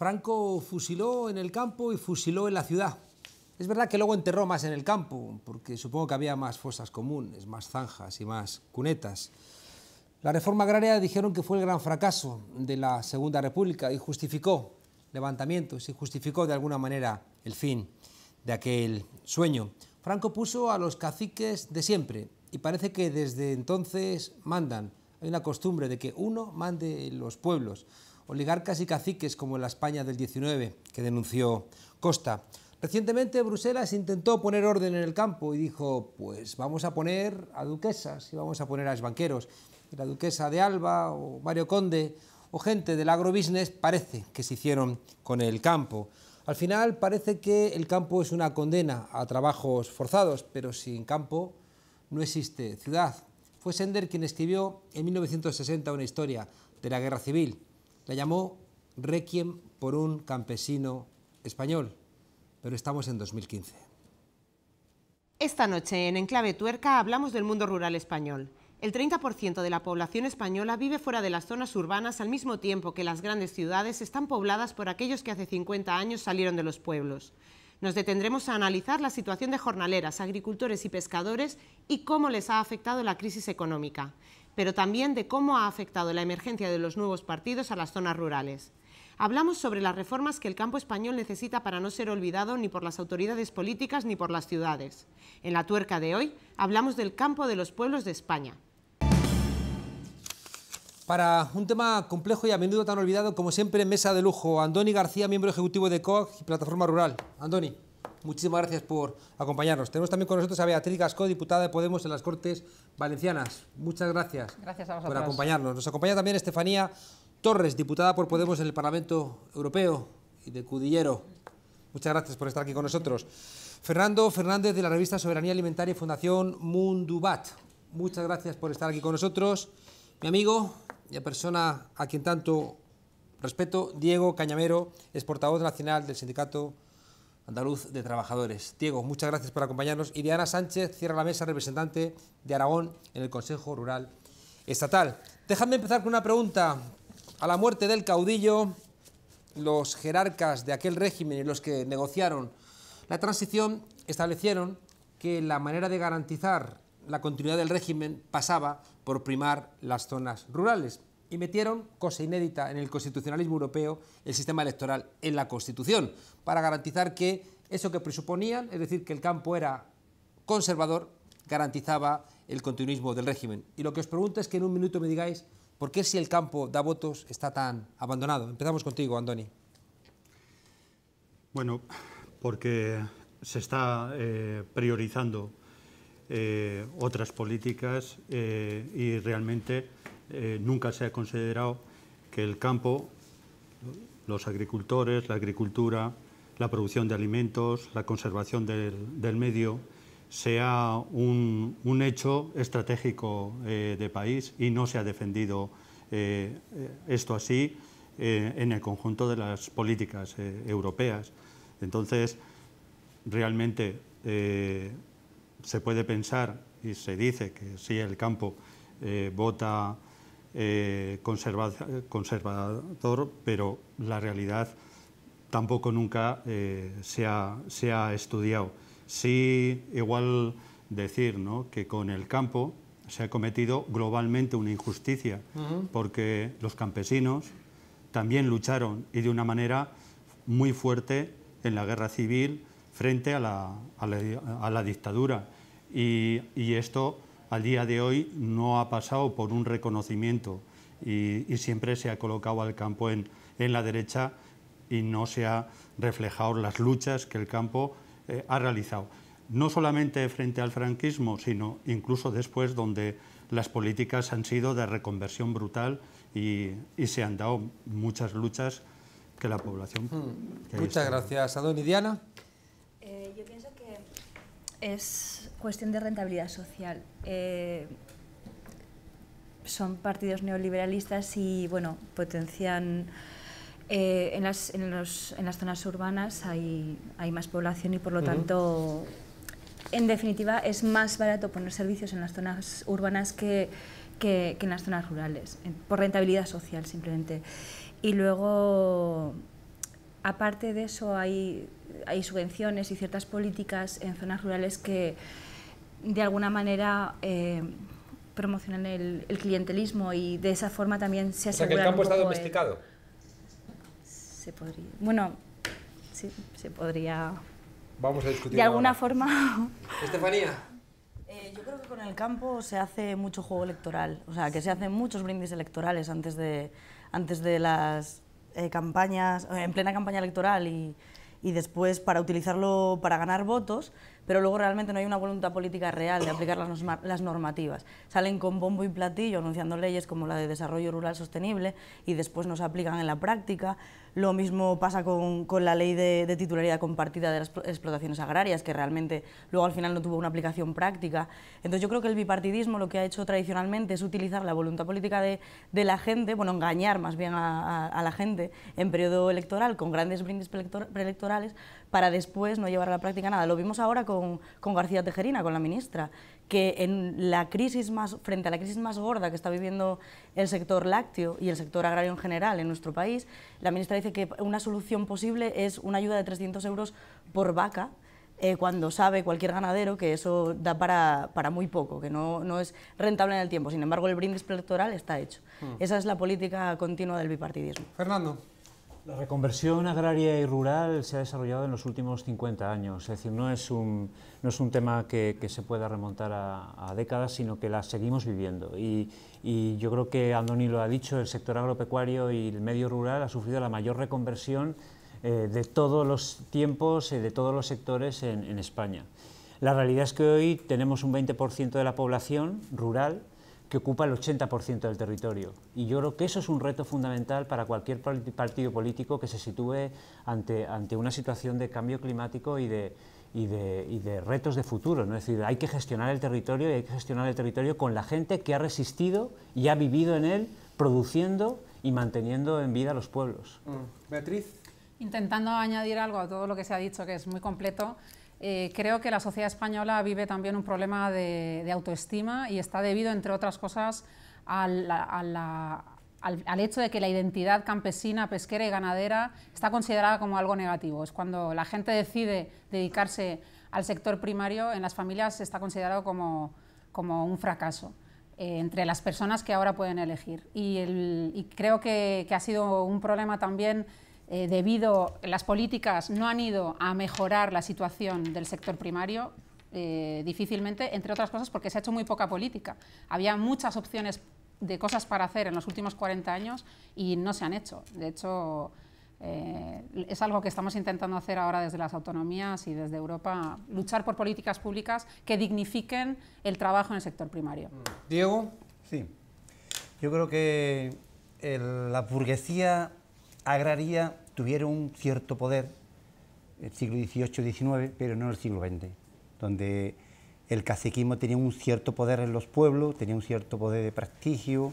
Franco fusiló en el campo y fusiló en la ciudad. Es verdad que luego enterró más en el campo, porque supongo que había más fosas comunes, más zanjas y más cunetas. La reforma agraria dijeron que fue el gran fracaso de la Segunda República y justificó levantamientos y justificó de alguna manera el fin de aquel sueño. Franco puso a los caciques de siempre y parece que desde entonces mandan. Hay una costumbre de que uno mande los pueblos oligarcas y caciques como en la España del 19, que denunció Costa. Recientemente Bruselas intentó poner orden en el campo y dijo, pues vamos a poner a duquesas y vamos a poner a banqueros. la duquesa de Alba o Mario Conde o gente del agrobusiness parece que se hicieron con el campo. Al final parece que el campo es una condena a trabajos forzados, pero sin campo no existe ciudad. Fue Sender quien escribió en 1960 una historia de la guerra civil, la llamó Requiem por un campesino español, pero estamos en 2015. Esta noche en Enclave Tuerca hablamos del mundo rural español. El 30% de la población española vive fuera de las zonas urbanas al mismo tiempo que las grandes ciudades están pobladas por aquellos que hace 50 años salieron de los pueblos. Nos detendremos a analizar la situación de jornaleras, agricultores y pescadores y cómo les ha afectado la crisis económica pero también de cómo ha afectado la emergencia de los nuevos partidos a las zonas rurales. Hablamos sobre las reformas que el campo español necesita para no ser olvidado ni por las autoridades políticas ni por las ciudades. En la tuerca de hoy hablamos del campo de los pueblos de España. Para un tema complejo y a menudo tan olvidado, como siempre, mesa de lujo. Andoni García, miembro ejecutivo de COAG y Plataforma Rural. Andoni muchísimas gracias por acompañarnos. Tenemos también con nosotros a Beatriz Gasco, diputada de Podemos en las Cortes Valencianas. Muchas gracias, gracias por acompañarnos. Nos acompaña también Estefanía Torres, diputada por Podemos en el Parlamento Europeo y de Cudillero. Muchas gracias por estar aquí con nosotros. Fernando Fernández de la revista Soberanía Alimentaria y Fundación Mundubat. Muchas gracias por estar aquí con nosotros. Mi amigo y a persona a quien tanto respeto, Diego Cañamero, es portavoz nacional del Sindicato andaluz de trabajadores. Diego, muchas gracias por acompañarnos. Y Diana Sánchez cierra la mesa, representante de Aragón en el Consejo Rural Estatal. Déjame empezar con una pregunta. A la muerte del caudillo, los jerarcas de aquel régimen y los que negociaron la transición establecieron que la manera de garantizar la continuidad del régimen pasaba por primar las zonas rurales y metieron, cosa inédita en el constitucionalismo europeo, el sistema electoral en la Constitución, para garantizar que eso que presuponían, es decir, que el campo era conservador, garantizaba el continuismo del régimen. Y lo que os pregunto es que en un minuto me digáis por qué si el campo da votos está tan abandonado. Empezamos contigo, Andoni. Bueno, porque se está eh, priorizando eh, otras políticas eh, y realmente eh, nunca se ha considerado que el campo, los agricultores, la agricultura, la producción de alimentos, la conservación del, medio, sea un, hecho estratégico eh, de país y no se ha defendido eh, esto así en el conjunto de las políticas europeas. Entonces, realmente se puede pensar y se dice que si el campo vota eh, conservador, pero la realidad tampoco nunca eh, se, ha, estudiado. Sí, igual decir ¿no? que con el campo se ha cometido globalmente una injusticia, porque los campesinos también lucharon y de una manera muy fuerte en la guerra civil frente a la, dictadura. y esto al día de hoy no ha pasado por un reconocimiento y, siempre se ha colocado al campo en, la derecha y no se ha reflejado las luchas que el campo eh, ha realizado. No solamente frente al franquismo, sino incluso después donde las políticas han sido de reconversión brutal y, se han dado muchas luchas que la población... Hmm. Muchas gracias. a Diana. Eh, yo pienso que es Cuestión de rentabilidad social. Eh, son partidos neoliberalistas y bueno, potencian eh, en, las, zonas urbanas hay, más población y por lo tanto, en definitiva, es más barato poner servicios en las zonas urbanas que, en las zonas rurales, por rentabilidad social simplemente. Y luego, aparte de eso, hay, hay subvenciones y ciertas políticas en zonas rurales que de alguna manera eh, promocionan el, clientelismo y de esa forma también se aseguran... O sea, que el campo está domesticado. se podría... Bueno, sí, se podría... Vamos a discutir. De alguna forma... Estefanía. Eh, yo creo que con el campo se hace mucho juego electoral, o sea, que se hacen muchos brindis electorales antes de, antes de las eh, campañas, en plena campaña electoral y, y después para utilizarlo para ganar votos, pero luego realmente no hay una voluntad política real de aplicar las, normativas. Salen con bombo y platillo anunciando leyes como la de desarrollo rural sostenible y después no se aplican en la práctica. Lo mismo pasa con, la ley de, titularidad compartida de las explotaciones agrarias, que realmente luego al final no tuvo una aplicación práctica. Entonces yo creo que el bipartidismo lo que ha hecho tradicionalmente es utilizar la voluntad política de, la gente, bueno, engañar más bien a, a la gente en periodo electoral con grandes brindis preelectorales, para después no llevar a la práctica nada. Lo vimos ahora con, García Tejerina, con la ministra, que en la crisis más, frente a la crisis más gorda que está viviendo el sector lácteo y el sector agrario en general en nuestro país, la ministra dice que una solución posible es una ayuda de 300 euros por vaca, eh, cuando sabe cualquier ganadero que eso da para, para muy poco, que no, es rentable en el tiempo. Sin embargo, el brindis electoral está hecho. Hmm. Esa es la política continua del bipartidismo. Fernando. La reconversión agraria y rural se ha desarrollado en los últimos 50 años, es decir, no es un, no es un tema que, se pueda remontar a, décadas, sino que la seguimos viviendo. Y, yo creo que Andoni lo ha dicho, el sector agropecuario y el medio rural ha sufrido la mayor reconversión eh, de todos los tiempos, y de todos los sectores en, en España. La realidad es que hoy tenemos un 20% de la población rural, que ocupa el 80% del territorio. Y yo creo que eso es un reto fundamental para cualquier partido político que se sitúe ante, ante una situación de cambio climático y de, de, retos de futuro. ¿no? Es decir, hay que gestionar el territorio y hay que gestionar el territorio con la gente que ha resistido y ha vivido en él, produciendo y manteniendo en vida a los pueblos. Mm. Beatriz. Intentando añadir algo a todo lo que se ha dicho, que es muy completo. Eh, creo que la sociedad española vive también un problema de, autoestima y está debido, entre otras cosas, al, hecho de que la identidad campesina, pesquera y ganadera está considerada como algo negativo. Es cuando la gente decide dedicarse al sector primario, en las familias está considerado como, como un fracaso eh, entre las personas que ahora pueden elegir. Y, creo que, que ha sido un problema también eh, debido, las políticas no han ido a mejorar la situación del sector primario, eh, difícilmente, entre otras cosas porque se ha hecho muy poca política. Había muchas opciones de cosas para hacer en los últimos 40 años y no se han hecho. De hecho, eh, es algo que estamos intentando hacer ahora desde las autonomías y desde Europa, luchar por políticas públicas que dignifiquen el trabajo en el sector primario. Diego, sí. Yo creo que la burguesía agraria tuvieron un cierto poder el siglo XVIII, XIX, pero no el siglo XX, donde el caciquismo tenía un cierto poder en los pueblos, tenía un cierto poder de prestigio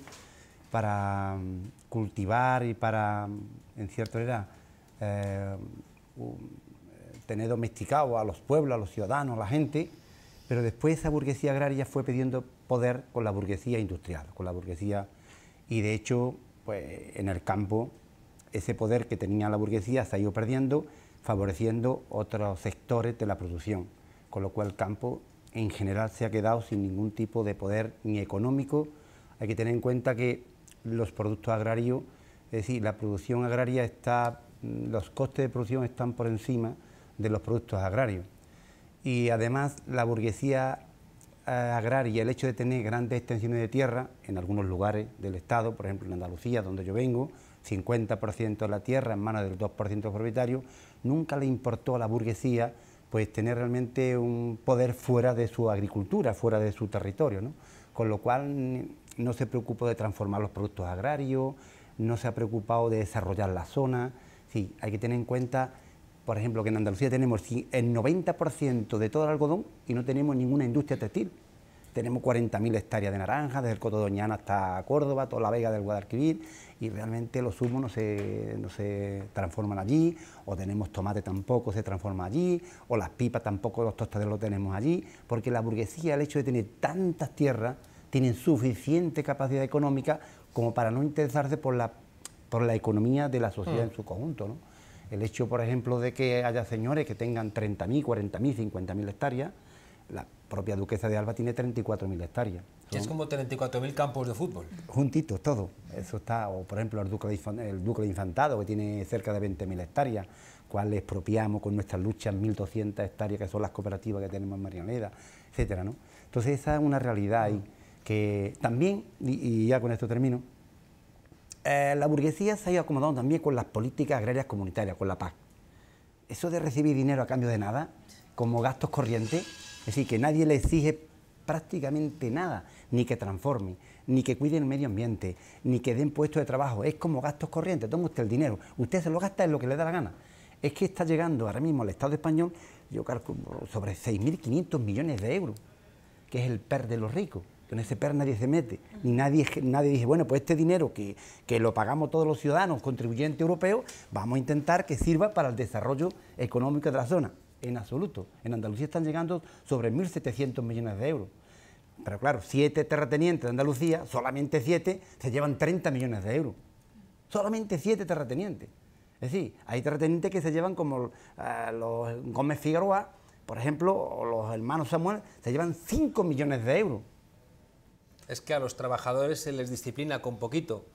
para mm, cultivar y para, mm, en cierta era eh, tener domesticado a los pueblos, a los ciudadanos, a la gente, pero después esa burguesía agraria fue pidiendo poder con la burguesía industrial, con la burguesía, y de hecho, pues en el campo ese poder que tenía la burguesía se ha ido perdiendo, favoreciendo otros sectores de la producción, con lo cual el campo en general se ha quedado sin ningún tipo de poder ni económico. Hay que tener en cuenta que los productos agrarios, es decir, la producción agraria está, mm, los costes de producción están por encima de los productos agrarios. Y además la burguesía eh, agraria, el hecho de tener grandes extensiones de tierra en algunos lugares del Estado, por ejemplo en Andalucía, donde yo vengo, 50% de la tierra en manos del 2% propietario, nunca le importó a la burguesía pues tener realmente un poder fuera de su agricultura, fuera de su territorio, ¿no? con lo cual no se preocupó de transformar los productos agrarios, no se ha preocupado de desarrollar la zona, sí, hay que tener en cuenta, por ejemplo, que en Andalucía tenemos el 90% de todo el algodón y no tenemos ninguna industria textil, tenemos 40.000 hectáreas de naranjas... desde el Coto hasta Córdoba, toda la Vega del Guadalquivir, y realmente los humos no se, no se transforman allí, o tenemos tomate tampoco se transforma allí, o las pipas tampoco, los tostaderos lo tenemos allí, porque la burguesía, el hecho de tener tantas tierras, tienen suficiente capacidad económica como para no interesarse por la, por la economía de la sociedad en mm. su conjunto. El hecho, por ejemplo, de que haya señores que tengan 30.000, 40.000, 50.000 hectáreas, la, propia Duquesa de Alba tiene 34.000 hectáreas. es como 34.000 campos de fútbol. Juntitos, todo. Eso está, o por ejemplo el Duque, de, Infantado, que tiene cerca de 20.000 hectáreas, cual expropiamos con nuestras luchas 1.200 hectáreas, que son las cooperativas que tenemos en Marianeda, etcétera, ¿no? Entonces esa es una realidad ahí, que también, y, ya con esto termino, eh, la burguesía se ha ido acomodando también con las políticas agrarias comunitarias, con la PAC. Eso de recibir dinero a cambio de nada, como gastos corrientes es decir, que nadie le exige prácticamente nada, ni que transforme, ni que cuide el medio ambiente, ni que den puestos de trabajo. Es como gastos corrientes, toma usted el dinero, usted se lo gasta en lo que le da la gana. Es que está llegando ahora mismo al Estado español, yo calculo, sobre 6.500 millones de euros, que es el PER de los ricos. Con ese PER nadie se mete, ni nadie, nadie dice, bueno, pues este dinero que, que lo pagamos todos los ciudadanos, contribuyentes europeos, vamos a intentar que sirva para el desarrollo económico de la zona en absoluto. En Andalucía están llegando sobre 1.700 millones de euros. Pero claro, siete terratenientes de Andalucía, solamente siete, se llevan 30 millones de euros. Solamente siete terratenientes. Es decir, hay terratenientes que se llevan como eh, los Gómez Figueroa, por ejemplo, o los hermanos Samuel, se llevan 5 millones de euros. Es que a los trabajadores se les disciplina con poquito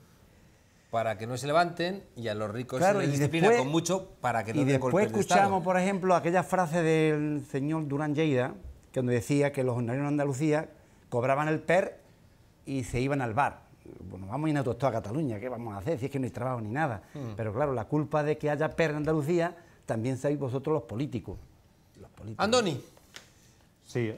para que no se levanten y a los ricos se les disciplina con mucho para que no Y después escuchamos, por ejemplo, aquella frase del señor Durán Lleida, que donde decía que los honorarios de Andalucía cobraban el PER y se iban al bar. Bueno, vamos a ir todo a Cataluña, ¿qué vamos a hacer si es que no hay trabajo ni nada? Hmm. Pero claro, la culpa de que haya PER en Andalucía también sabéis vosotros los políticos. Los políticos. Andoni. Sí,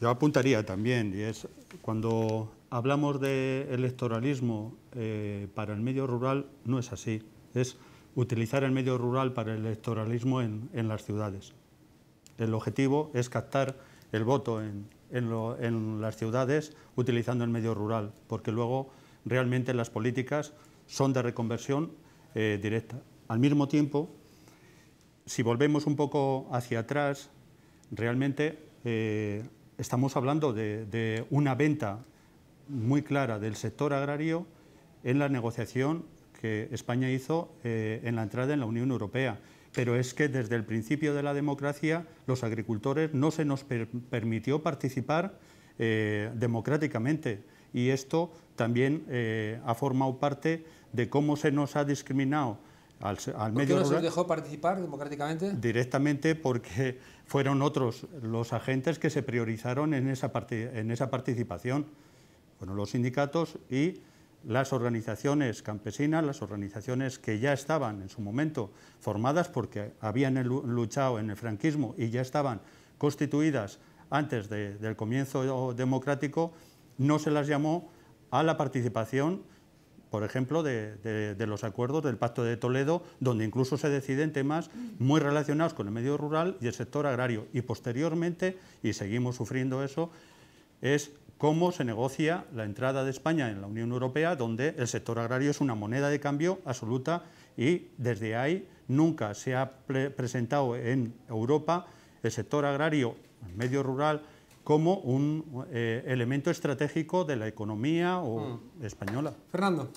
yo apuntaría también, y es cuando hablamos de electoralismo eh, para el medio rural, no es así. Es utilizar el medio rural para el electoralismo en, las ciudades. El objetivo es captar el voto en, las ciudades utilizando el medio rural, porque luego realmente las políticas son de reconversión eh, directa. Al mismo tiempo, si volvemos un poco hacia atrás, realmente eh, estamos hablando de, una venta muy clara del sector agrario en la negociación que España hizo eh, en la entrada en la Unión Europea. Pero es que desde el principio de la democracia los agricultores no se nos permitió participar eh, democráticamente y esto también eh, ha formado parte de cómo se nos ha discriminado al, medio ¿Por qué no se dejó participar democráticamente? Directamente porque fueron otros los agentes que se priorizaron en esa, en esa participación. Fueron los sindicatos y las organizaciones campesinas, las organizaciones que ya estaban en su momento formadas porque habían luchado en el franquismo y ya estaban constituidas antes del comienzo democrático, no se las llamó a la participación por ejemplo, de, los acuerdos del Pacto de Toledo, donde incluso se deciden temas muy relacionados con el medio rural y el sector agrario. Y posteriormente, y seguimos sufriendo eso, es cómo se negocia la entrada de España en la Unión Europea, donde el sector agrario es una moneda de cambio absoluta y desde ahí nunca se ha presentado en Europa el sector agrario, el medio rural, como un eh, elemento estratégico de la economía mm. española. Fernando.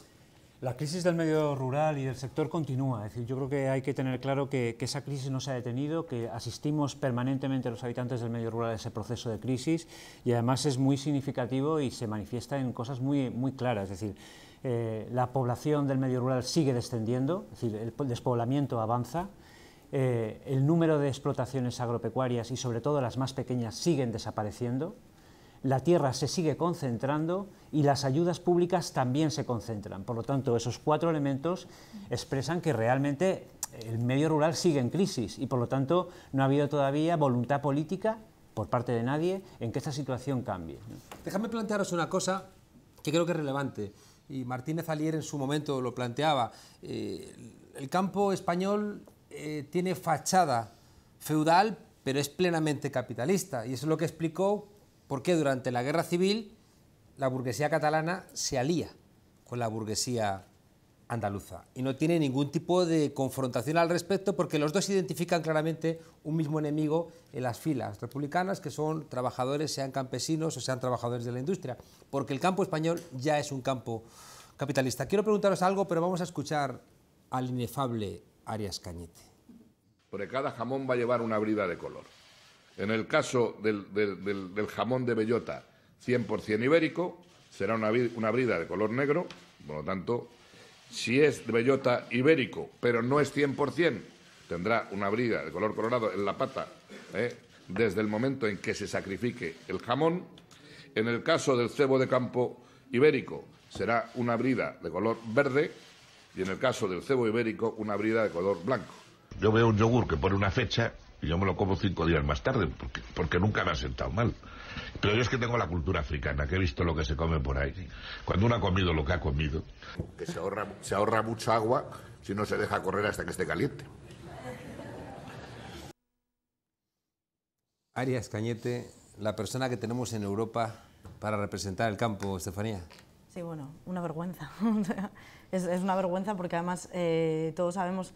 La crisis del medio rural y del sector continúa. decir, yo creo que hay que tener claro que, esa crisis no se ha detenido, que asistimos permanentemente los habitantes del medio rural a ese proceso de crisis y además es muy significativo y se manifiesta en cosas muy, claras. Es decir, eh, la población del medio rural sigue descendiendo, el despoblamiento avanza. Eh, el número de explotaciones agropecuarias y sobre todo las más pequeñas siguen desapareciendo, la tierra se sigue concentrando y las ayudas públicas también se concentran. Por lo tanto, esos cuatro elementos expresan que realmente el medio rural sigue en crisis y por lo tanto no ha habido todavía voluntad política por parte de nadie en que esta situación cambie. Déjame plantearos una cosa que creo que es relevante y Martínez Alier en su momento lo planteaba. Eh, el campo español eh, tiene fachada feudal, pero es plenamente capitalista. Y eso es lo que explicó por qué durante la Guerra Civil la burguesía catalana se alía con la burguesía andaluza. Y no tiene ningún tipo de confrontación al respecto porque los dos identifican claramente un mismo enemigo en las filas republicanas, que son trabajadores, sean campesinos o sean trabajadores de la industria. Porque el campo español ya es un campo capitalista. Quiero preguntaros algo, pero vamos a escuchar al inefable Arias Cañete. Porque cada jamón va a llevar una brida de color. En el caso del, del, jamón de bellota 100% ibérico, será una, una brida de color negro, por lo tanto, si es de bellota ibérico, pero no es 100%, tendrá una brida de color colorado en la pata ¿eh? desde el momento en que se sacrifique el jamón. En el caso del cebo de campo ibérico, será una brida de color verde, y en el caso del cebo ibérico una brida de color blanco. Yo veo un yogur que pone una fecha y yo me lo como cinco días más tarde porque, nunca me ha sentado mal. Pero yo es que tengo la cultura africana, que he visto lo que se come por ahí. Cuando uno ha comido lo que ha comido. Que se ahorra, se ahorra mucha agua si no se deja correr hasta que esté caliente. Arias Cañete, la persona que tenemos en Europa para representar el campo, Estefanía. Sí, bueno, una vergüenza. es, una vergüenza porque además eh, todos sabemos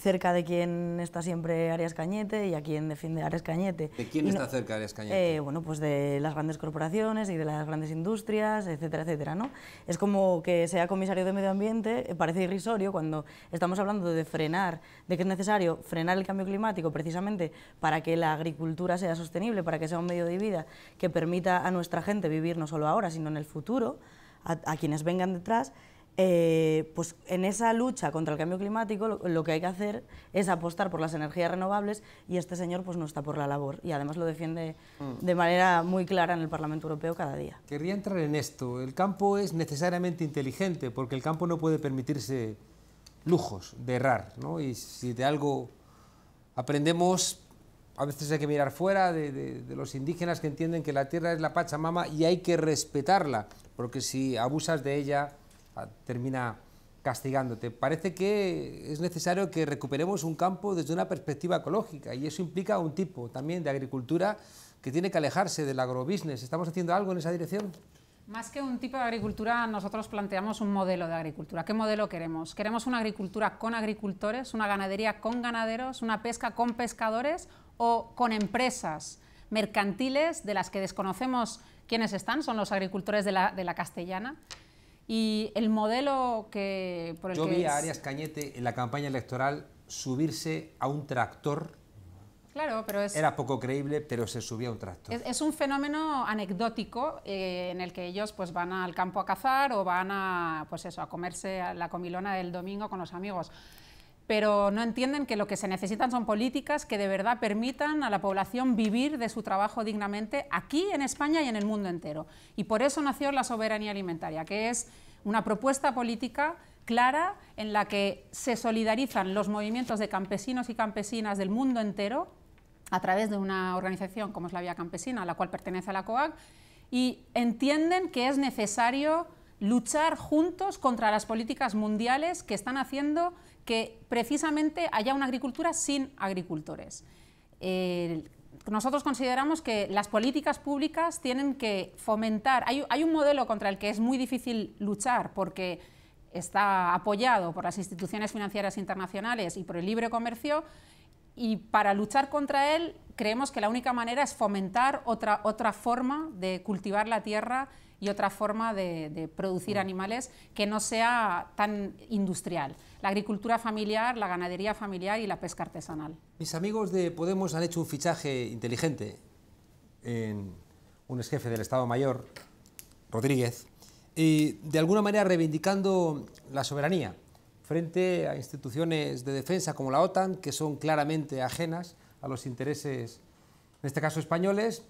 cerca de quién está siempre Arias Cañete y a quién defiende Arias Cañete. ¿De quién está cerca Arias Cañete? Eh, bueno, pues de las grandes corporaciones y de las grandes industrias, etcétera, etcétera, ¿no? Es como que sea comisario de medio ambiente, eh, parece irrisorio cuando estamos hablando de frenar, de que es necesario frenar el cambio climático precisamente para que la agricultura sea sostenible, para que sea un medio de vida que permita a nuestra gente vivir no solo ahora, sino en el futuro, a quienes vengan detrás, eh, pues en esa lucha contra el cambio climático lo, que hay que hacer es apostar por las energías renovables y este señor pues no está por la labor y además lo defiende mm. de manera muy clara en el Parlamento Europeo cada día. Querría entrar en esto. El campo es necesariamente inteligente porque el campo no puede permitirse lujos de errar ¿no? y si de algo aprendemos a veces hay que mirar fuera de, de, los indígenas que entienden que la tierra es la Pachamama y hay que respetarla porque si abusas de ella Ah, termina castigándote. Parece que es necesario que recuperemos un campo desde una perspectiva ecológica y eso implica un tipo también de agricultura que tiene que alejarse del agrobusiness. ¿Estamos haciendo algo en esa dirección? Más que un tipo de agricultura, nosotros planteamos un modelo de agricultura. ¿Qué modelo queremos? ¿Queremos una agricultura con agricultores, una ganadería con ganaderos, una pesca con pescadores o con empresas mercantiles de las que desconocemos quiénes están? Son los agricultores de la, de la castellana. Y el modelo que... Por Yo vi a Arias Cañete en la campaña electoral subirse a un tractor Claro, pero es, Era poco creíble, pero se subía a un tractor. Es, un fenómeno anecdótico eh, en el que ellos pues, van al campo a cazar o van a, pues eso, a comerse la comilona del domingo con los amigos pero no entienden que lo que se necesitan son políticas que de verdad permitan a la población vivir de su trabajo dignamente aquí en España y en el mundo entero. Y por eso nació la soberanía alimentaria, que es una propuesta política clara en la que se solidarizan los movimientos de campesinos y campesinas del mundo entero a través de una organización como es la Vía Campesina, a la cual pertenece la COAG, y entienden que es necesario luchar juntos contra las políticas mundiales que están haciendo que precisamente haya una agricultura sin agricultores. Eh, nosotros consideramos que las políticas públicas tienen que fomentar, hay, un modelo contra el que es muy difícil luchar porque está apoyado por las instituciones financieras internacionales y por el libre comercio, y para luchar contra él creemos que la única manera es fomentar otra, otra forma de cultivar la tierra y otra forma de, producir mm. animales que no sea tan industrial. La agricultura familiar, la ganadería familiar y la pesca artesanal. Mis amigos de Podemos han hecho un fichaje inteligente en un ex jefe del Estado Mayor, Rodríguez, y de alguna manera reivindicando la soberanía frente a instituciones de defensa como la OTAN, que son claramente ajenas a los intereses, en este caso españoles,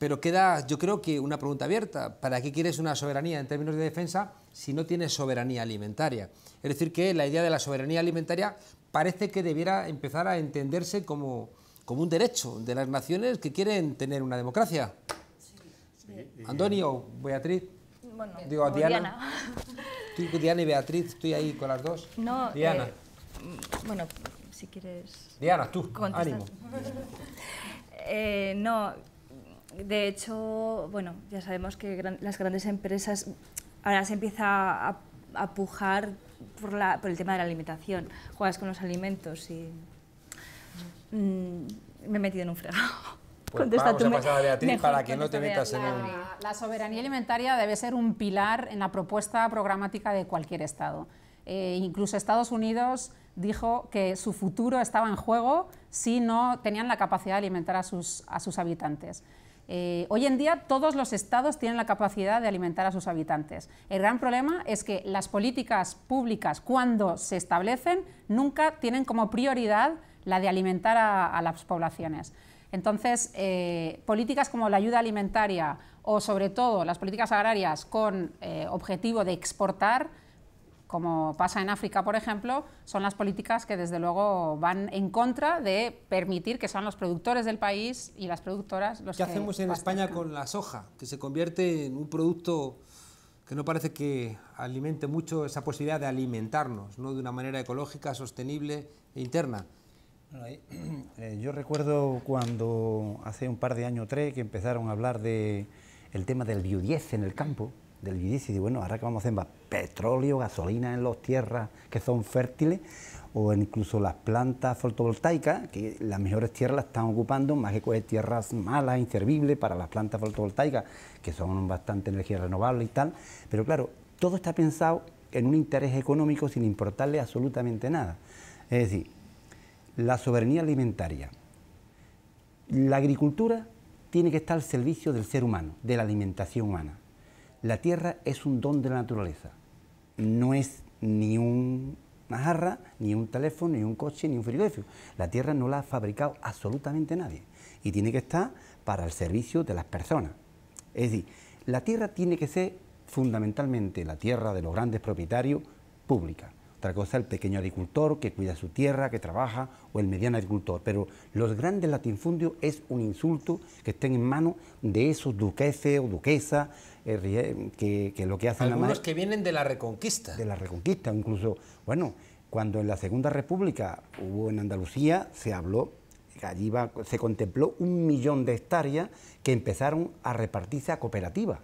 pero queda, yo creo que una pregunta abierta, ¿para qué quieres una soberanía en términos de defensa si no tienes soberanía alimentaria? Es decir, que la idea de la soberanía alimentaria parece que debiera empezar a entenderse como, un derecho de las naciones que quieren tener una democracia. Antonio, Beatriz, bueno, Diana. Diana. Tú, y Beatriz, estoy ahí con las dos. No, eh, Diana. Mm, bueno, si quieres... Diana, tú, ánimo. Eh, no, de hecho, bueno, ya sabemos que las grandes empresas ahora se empieza a, pujar por, el tema de la alimentación. Juegas con los alimentos y mm, me he metido en un freno. Pues para no te metas en La, soberanía alimentaria debe ser un pilar en la propuesta programática de cualquier Estado. Eh, incluso Estados Unidos dijo que su futuro estaba en juego si no tenían la capacidad de alimentar a sus habitantes. Eh, hoy en día todos los estados tienen la capacidad de alimentar a sus habitantes. El gran problema es que las políticas públicas, cuando se establecen, nunca tienen como prioridad la de alimentar a, las poblaciones. Entonces, eh, políticas como la ayuda alimentaria o sobre todo las políticas agrarias con eh, objetivo de exportar, como pasa en África, por ejemplo, son las políticas que desde luego van en contra de permitir que sean los productores del país y las productoras los ¿Qué que hacemos en España con la soja, que se convierte en un producto que no parece que alimente mucho esa posibilidad de alimentarnos, ¿no? de una manera ecológica, sostenible e interna? Eh, yo recuerdo cuando hace un par de años tres que empezaron a hablar de el tema del biodiesel en el campo, del biodiesel, y bueno, ahora que vamos a hacer petróleo, gasolina en las tierras que son fértiles o incluso las plantas fotovoltaicas, que las mejores tierras las están ocupando, más que coger tierras malas, inservibles para las plantas fotovoltaicas, que son bastante energía renovable y tal. Pero claro, todo está pensado en un interés económico sin importarle absolutamente nada. Es decir, la soberanía alimentaria. La agricultura tiene que estar al servicio del ser humano, de la alimentación humana. La tierra es un don de la naturaleza no es ni un una jarra, ni un teléfono, ni un coche, ni un frigorífico. La tierra no la ha fabricado absolutamente nadie y tiene que estar para el servicio de las personas. Es decir, la tierra tiene que ser fundamentalmente la tierra de los grandes propietarios públicos. Otra cosa, el pequeño agricultor que cuida su tierra, que trabaja, o el mediano agricultor. Pero los grandes latifundios es un insulto que estén en manos de esos duqueses o duquesas eh, eh, que, lo que hacen... Algunos que vienen de la Reconquista. De la Reconquista, incluso, bueno, cuando en la Segunda República hubo en Andalucía, se habló, allí se contempló un millón de hectáreas que empezaron a repartirse a cooperativas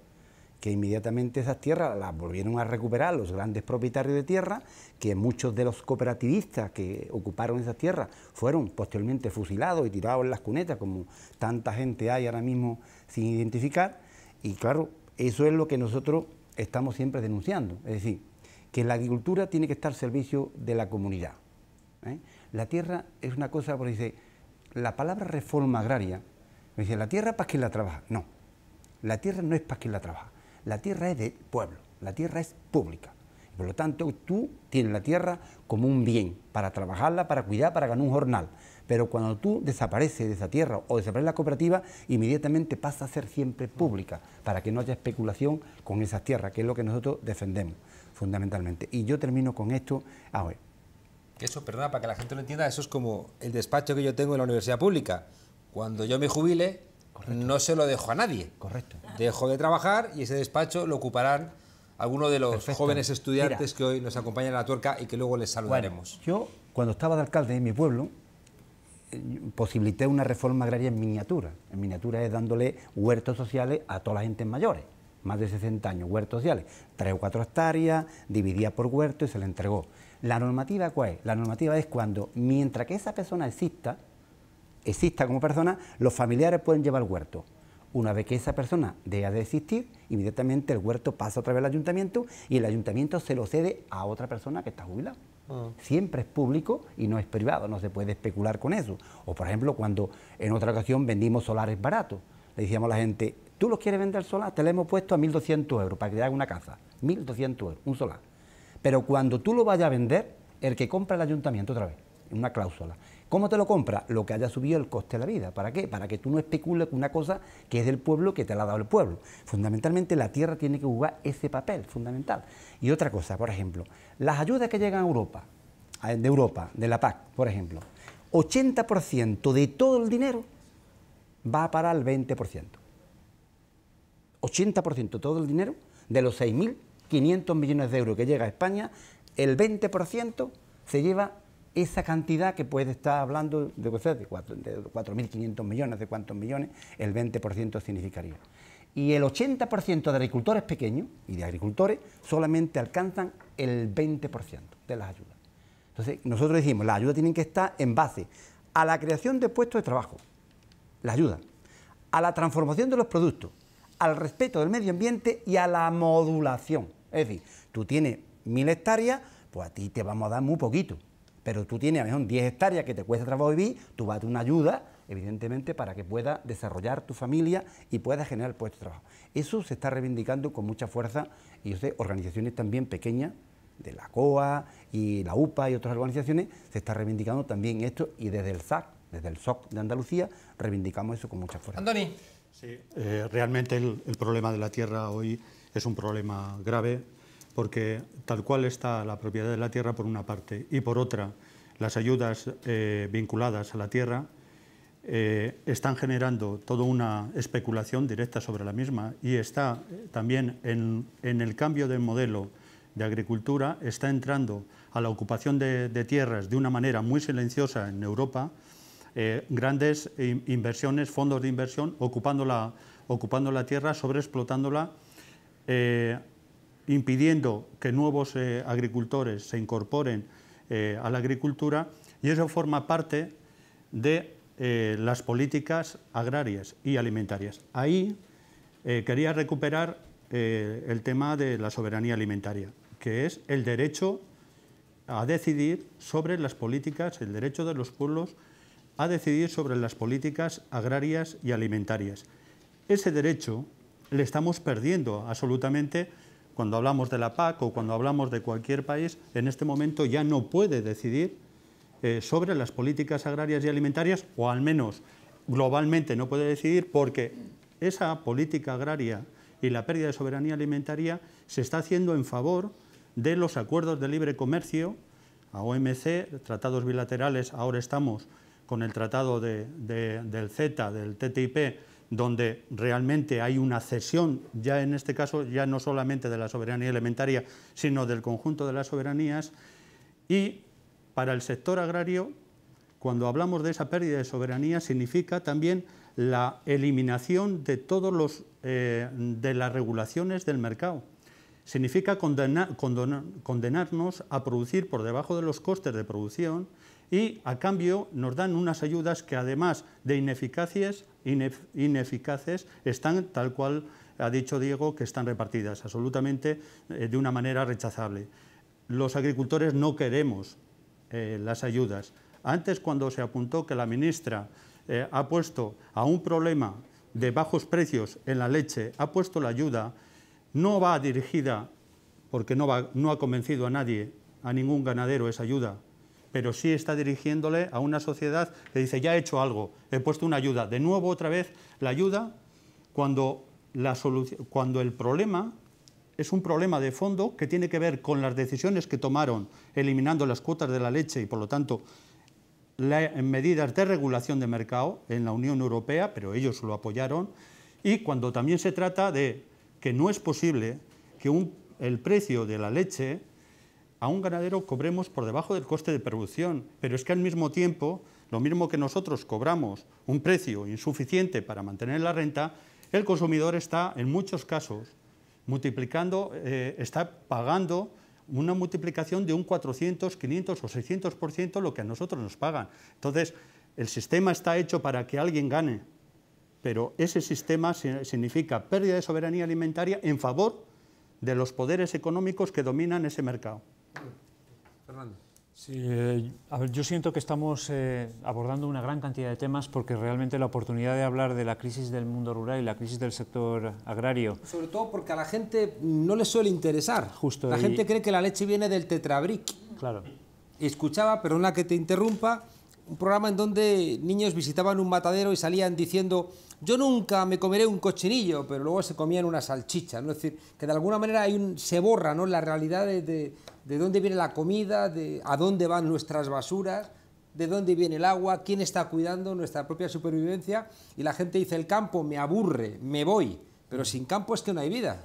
que inmediatamente esas tierras las volvieron a recuperar los grandes propietarios de tierra, que muchos de los cooperativistas que ocuparon esas tierras fueron posteriormente fusilados y tirados en las cunetas, como tanta gente hay ahora mismo sin identificar. Y claro, eso es lo que nosotros estamos siempre denunciando, es decir, que la agricultura tiene que estar al servicio de la comunidad. ¿eh? La tierra es una cosa, porque dice, la palabra reforma agraria, dice, la tierra para quien la trabaja. No, la tierra no es para quien la trabaja la tierra es de pueblo, la tierra es pública. Por lo tanto, tú tienes la tierra como un bien, para trabajarla, para cuidar, para ganar un jornal. Pero cuando tú desapareces de esa tierra o desaparece la cooperativa, inmediatamente pasa a ser siempre pública, para que no haya especulación con esas tierras, que es lo que nosotros defendemos fundamentalmente. Y yo termino con esto. a Eso, perdona, para que la gente lo entienda, eso es como el despacho que yo tengo en la universidad pública. Cuando yo me jubile, no se lo dejo a nadie. Correcto. Dejo de trabajar y ese despacho lo ocuparán algunos de los jóvenes estudiantes que hoy nos acompañan a la tuerca y que luego les saludaremos. yo, cuando estaba de alcalde en mi pueblo, eh, posibilité una reforma agraria en miniatura. En miniatura es dándole huertos sociales a toda la gente mayores, más de 60 años, huertos sociales. Tres o cuatro hectáreas, dividía por huerto y se le entregó. La normativa cuál es? La normativa es cuando, mientras que esa persona exista, exista como persona, los familiares pueden llevar el huerto. Una vez que esa persona deja de existir, inmediatamente el huerto pasa otra vez al ayuntamiento y el ayuntamiento se lo cede a otra persona que está jubilada. Ah. Siempre es público y no es privado, no se puede especular con eso. O por ejemplo, cuando en otra ocasión vendimos solares baratos, le decíamos a la gente, tú los quieres vender solar, te lo hemos puesto a 1.200 euros para que te hagas una casa, 1.200 euros, un solar. Pero cuando tú lo vayas a vender, el que compra el ayuntamiento otra vez, una cláusula. ¿Cómo te lo compra? Lo que haya subido el coste de la vida. ¿Para qué? Para que tú no especules con una cosa que es del pueblo que te la ha dado el pueblo. Fundamentalmente la tierra tiene que jugar ese papel fundamental. Y otra cosa, por ejemplo, las ayudas que llegan a Europa, de Europa, de la PAC, por ejemplo, 80% de todo el dinero va para el 20%. 80% de todo el dinero, de los 6.500 millones de euros que llega a España, el 20% se lleva esa cantidad que puede estar hablando de, de 4.500 millones, de cuántos millones, el 20% significaría. Y el 80% de agricultores pequeños y de agricultores solamente alcanzan el 20% de las ayudas. Entonces, nosotros decimos, las ayudas tienen que estar en base a la creación de puestos de trabajo, la ayuda, a la transformación de los productos, al respeto del medio ambiente y a la modulación. Es decir, tú tienes mil hectáreas, pues a ti te vamos a dar muy poquito pero tú tienes a lo mejor 10 hectáreas que te cuesta trabajo vivir, tú vas a tener una ayuda, evidentemente, para que pueda desarrollar tu familia y pueda generar puestos de trabajo. Eso se está reivindicando con mucha fuerza y yo sé, organizaciones también pequeñas, de la COA y la UPA y otras organizaciones, se está reivindicando también esto y desde el SAC, desde el SOC de Andalucía, reivindicamos eso con mucha fuerza. ¿Antoni? Sí, eh, realmente el problema de la tierra hoy es un problema grave, porque tal cual está la propiedad de la tierra por una parte y por otra las ayudas eh, vinculadas a la tierra eh, están generando toda una especulación directa sobre la misma y está eh, también en, el cambio del modelo de agricultura, está entrando a la ocupación de, tierras de una manera muy silenciosa en Europa, grandes inversiones, fondos de inversión, ocupando la, ocupando la tierra, sobreexplotándola impidiendo que nuevos eh, agricultores se incorporen eh, a la agricultura y eso forma parte de eh, las políticas agrarias y alimentarias. Ahí quería recuperar el tema de la soberanía alimentaria, que es el derecho a decidir sobre las políticas, el derecho de los pueblos a decidir sobre las políticas agrarias y alimentarias. Ese derecho le estamos perdiendo absolutamente cuando hablamos de la PAC o cuando hablamos de cualquier país, en este momento ya no puede decidir eh, sobre las políticas agrarias y alimentarias, o al menos globalmente no puede decidir, porque esa política agraria y la pérdida de soberanía alimentaria se está haciendo en favor de los acuerdos de libre comercio, a OMC, tratados bilaterales, ahora estamos con el tratado del Z, del TTIP, donde realmente hay una cesión, ya en este caso, ya no solamente de la soberanía elementaria, sino del conjunto de las soberanías, y para el sector agrario, cuando hablamos de esa pérdida de soberanía, significa también la eliminación de todos eh, de las regulaciones del mercado. Significa condenarnos a producir por debajo de los costes de producción y a cambio nos dan unas ayudas que además de ineficaces ineficaces están tal cual ha dicho Diego, que están repartidas absolutamente eh, de una manera rechazable. Los agricultores no queremos eh, las ayudas. Antes, cuando se apuntó que la ministra eh, ha puesto a un problema de bajos precios en la leche, ha puesto la ayuda, no va dirigida, porque no ha convencido a nadie, a ningún ganadero esa ayuda, pero sí está dirigiéndole a una sociedad que dice, ya he hecho algo, he puesto una ayuda. De nuevo, otra vez, la ayuda cuando, la cuando el problema es un problema de fondo que tiene que ver con las decisiones que tomaron eliminando las cuotas de la leche y, por lo tanto, medidas de regulación de mercado en la Unión Europea, pero ellos lo apoyaron, y cuando también se trata de que no es posible que el precio de la leche a un ganadero cobremos por debajo del coste de producción, pero es que al mismo tiempo, lo mismo que nosotros cobramos un precio insuficiente para mantener la renta, el consumidor está en muchos casos multiplicando, eh, está pagando una multiplicación de un 400, 500 o 600% lo que a nosotros nos pagan. Entonces, el sistema está hecho para que alguien gane, pero ese sistema significa pérdida de soberanía alimentaria en favor de los poderes económicos que dominan ese mercado. Fernando. Eh, yo siento que estamos eh, abordando una gran cantidad de temas porque realmente la oportunidad de hablar de la crisis del mundo rural y la crisis del sector agrario. Sobre todo porque a la gente no le suele interesar. Justo. La gente cree que la leche viene del tetrabric. Claro. Escuchaba, perdona que te interrumpa, un programa en donde niños visitaban un matadero y salían diciendo yo nunca me comeré un cochinillo, pero luego se comían una salchicha, ¿no? Es decir, que de alguna manera hay un, se borra ¿no? la realidad de, dónde viene la comida, de a dónde van nuestras basuras, de dónde viene el agua, quién está cuidando nuestra propia supervivencia y la gente dice el campo me aburre, me voy, pero sin campo es que no hay vida.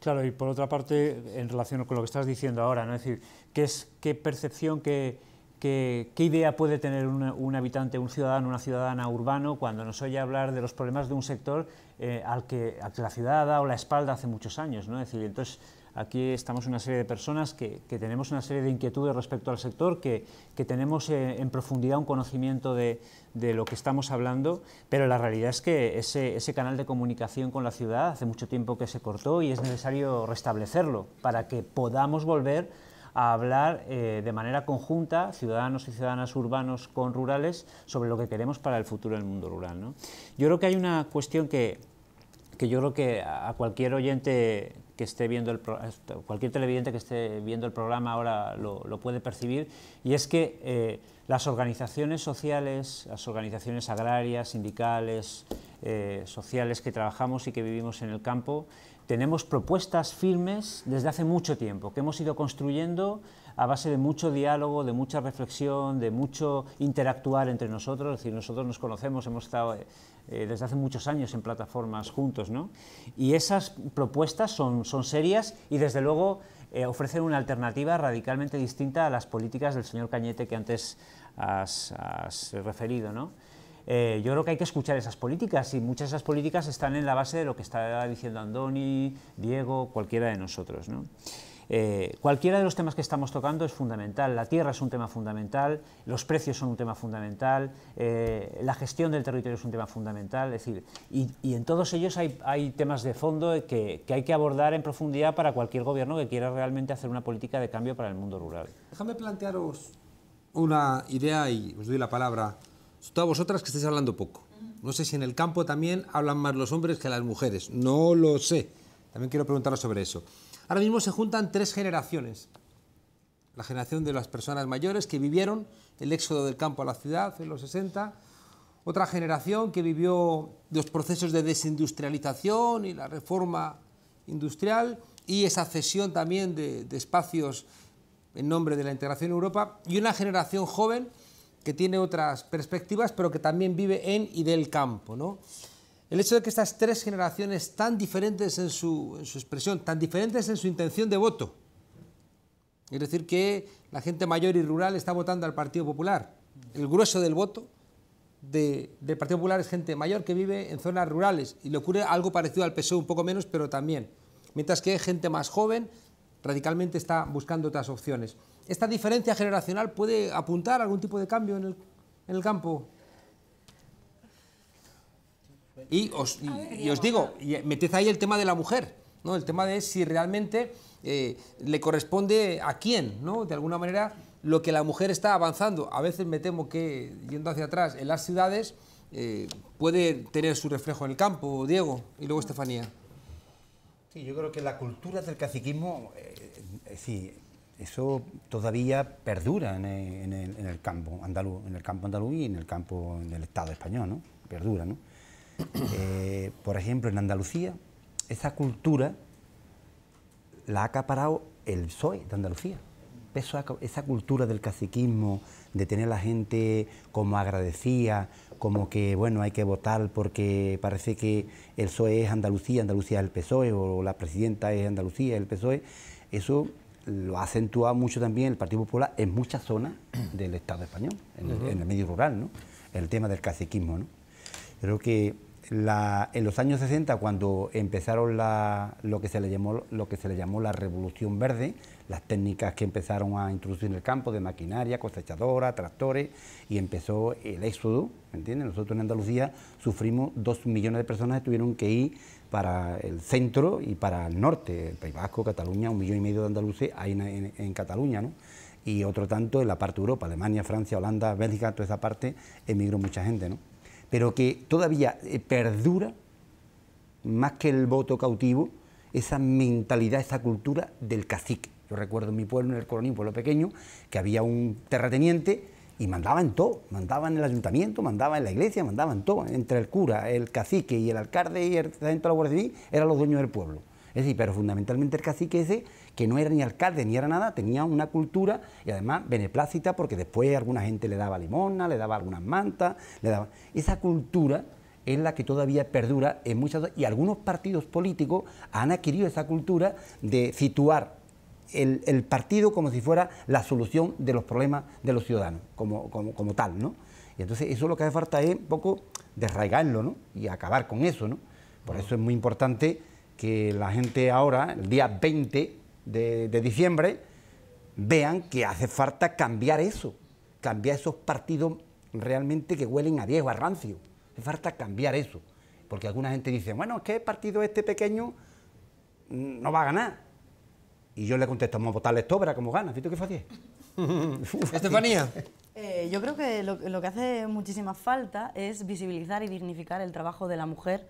Claro, y por otra parte, en relación con lo que estás diciendo ahora, ¿no? Es decir, ¿qué, es, qué percepción, que ¿Qué, idea puede tener un, habitante, un ciudadano, una ciudadana urbano cuando nos oye hablar de los problemas de un sector eh, al, que, la ciudad ha dado la espalda hace muchos años? ¿no? decir, entonces aquí estamos una serie de personas que, tenemos una serie de inquietudes respecto al sector, que, tenemos eh, en profundidad un conocimiento de, lo que estamos hablando, pero la realidad es que ese canal de comunicación con la ciudad hace mucho tiempo que se cortó y es necesario restablecerlo para que podamos volver a hablar eh, de manera conjunta, ciudadanos y ciudadanas urbanos con rurales, sobre lo que queremos para el futuro del mundo rural. Yo creo que hay una cuestión que, que yo creo que a cualquier oyente que esté viendo el cualquier televidente que esté viendo el programa ahora lo, puede percibir y es que eh, las organizaciones sociales, las organizaciones agrarias, sindicales, eh, sociales que trabajamos y que vivimos en el campo tenemos propuestas firmes desde hace mucho tiempo, que hemos ido construyendo a base de mucho diálogo, de mucha reflexión, de mucho interactuar entre nosotros, es decir, nosotros nos conocemos, hemos estado eh, eh, desde hace muchos años en plataformas juntos, Y esas propuestas son, serias y desde luego eh, ofrecen una alternativa radicalmente distinta a las políticas del señor Cañete que antes has, has referido, ¿no? Eh, yo creo que hay que escuchar esas políticas y muchas de esas políticas están en la base de lo que está diciendo Andoni, Diego, cualquiera de nosotros. ¿no? Eh, cualquiera de los temas que estamos tocando es fundamental. La tierra es un tema fundamental, los precios son un tema fundamental, eh, la gestión del territorio es un tema fundamental. Es decir, y, y en todos ellos hay, hay temas de fondo que, que, hay que abordar en profundidad para cualquier gobierno que quiera realmente hacer una política de cambio para el mundo rural. Déjame plantearos una idea y os doy la palabra. Todas vosotras que estáis hablando poco. No sé si en el campo también hablan más los hombres que las mujeres. No lo sé. También quiero preguntaros sobre eso. Ahora mismo se juntan tres generaciones. La generación de las personas mayores que vivieron el éxodo del campo a la ciudad en los 60. Otra generación que vivió los procesos de desindustrialización y la reforma industrial y esa cesión también de espacios en nombre de la integración en Europa. Y una generación joven que tiene otras perspectivas, pero que también vive en y del campo. El hecho de que estas tres generaciones tan diferentes en su, expresión, tan diferentes en su intención de voto, es decir, que la gente mayor y rural está votando al Partido Popular. El grueso del voto del Partido Popular es gente mayor que vive en zonas rurales y le ocurre algo parecido al PSOE, un poco menos, pero también. Mientras que hay gente más joven radicalmente está buscando otras opciones. ¿Esta diferencia generacional puede apuntar a algún tipo de cambio en el, campo? Y os, digo, eh, meted ahí el tema de la mujer, ¿no? El tema de si realmente eh, le corresponde a quién, ¿no? De alguna manera, lo que la mujer está avanzando. A veces me temo que, yendo hacia atrás, en las ciudades eh, puede tener su reflejo en el campo, Diego, y luego Estefanía. Sí, yo creo que la cultura del caciquismo, eh, eh, sí, eso todavía perdura en el, campo andaluz, en el campo andaluz y en el campo del Estado español, ¿no? Perdura, ¿no? Eh, por ejemplo, en Andalucía, esa cultura la ha acaparado el PSOE de Andalucía. E, esa cultura del caciquismo, de tener a la gente como agradecía, como que, bueno, hay que votar porque parece que el PSOE es Andalucía, Andalucía es el PSOE, o la presidenta es Andalucía, el PSOE, eso lo ha acentuado mucho también el Partido Popular en muchas zonas del Estado español, en, el, medio rural, ¿no? El tema del caciquismo, ¿no? Creo que en los años 60, cuando empezaron la, lo, que se le llamó, lo que se le llamó la Revolución Verde, las técnicas que empezaron a introducir en el campo de maquinaria, cosechadora, tractores, y empezó el éxodo, ¿me Nosotros en Andalucía sufrimos dos millones de personas que tuvieron que ir para el centro y para el norte, el País Vasco, Cataluña, un millón y medio de andaluces hay en, Cataluña, ¿no? Y otro tanto en la parte Europa, Alemania, Francia, Holanda, Bélgica, toda esa parte, emigró mucha gente, ¿no? Pero que todavía eh, perdura, más que el voto cautivo, esa mentalidad, esa cultura del cacique yo recuerdo en mi pueblo, en el colonio, un pueblo pequeño, que había un terrateniente y mandaba en todo, mandaba en el ayuntamiento, mandaba en la iglesia, mandaba en todo, entre el cura, el cacique y el alcalde y el de la Guardia eran los dueños del pueblo. Es decir, pero fundamentalmente el cacique ese, que no era ni alcalde ni era nada, tenía una cultura y además beneplácita, porque después alguna gente le daba limona, le daba algunas mantas, le daba. Esa cultura es la que todavía perdura en muchas. Y algunos partidos políticos han adquirido esa cultura de situar el, partido como si fuera la solución de los problemas de los ciudadanos, como, tal, ¿no? Y entonces eso lo que hace falta es un poco desraigarlo, ¿no? Y acabar con eso, ¿no? Por eso es muy importante que la gente ahora, el día 20 de, diciembre, vean que hace falta cambiar eso, cambiar esos partidos realmente que huelen a viejo, a rancio. Hace falta cambiar eso. Porque alguna gente dice, bueno, es que el partido este pequeño mm, no va a ganar. Y yo le contesto, vamos a votarle esto, como como gana. ¿Viste qué fácil? Estefanía. Eh, yo creo que lo, que hace muchísima falta es visibilizar y dignificar el trabajo de la mujer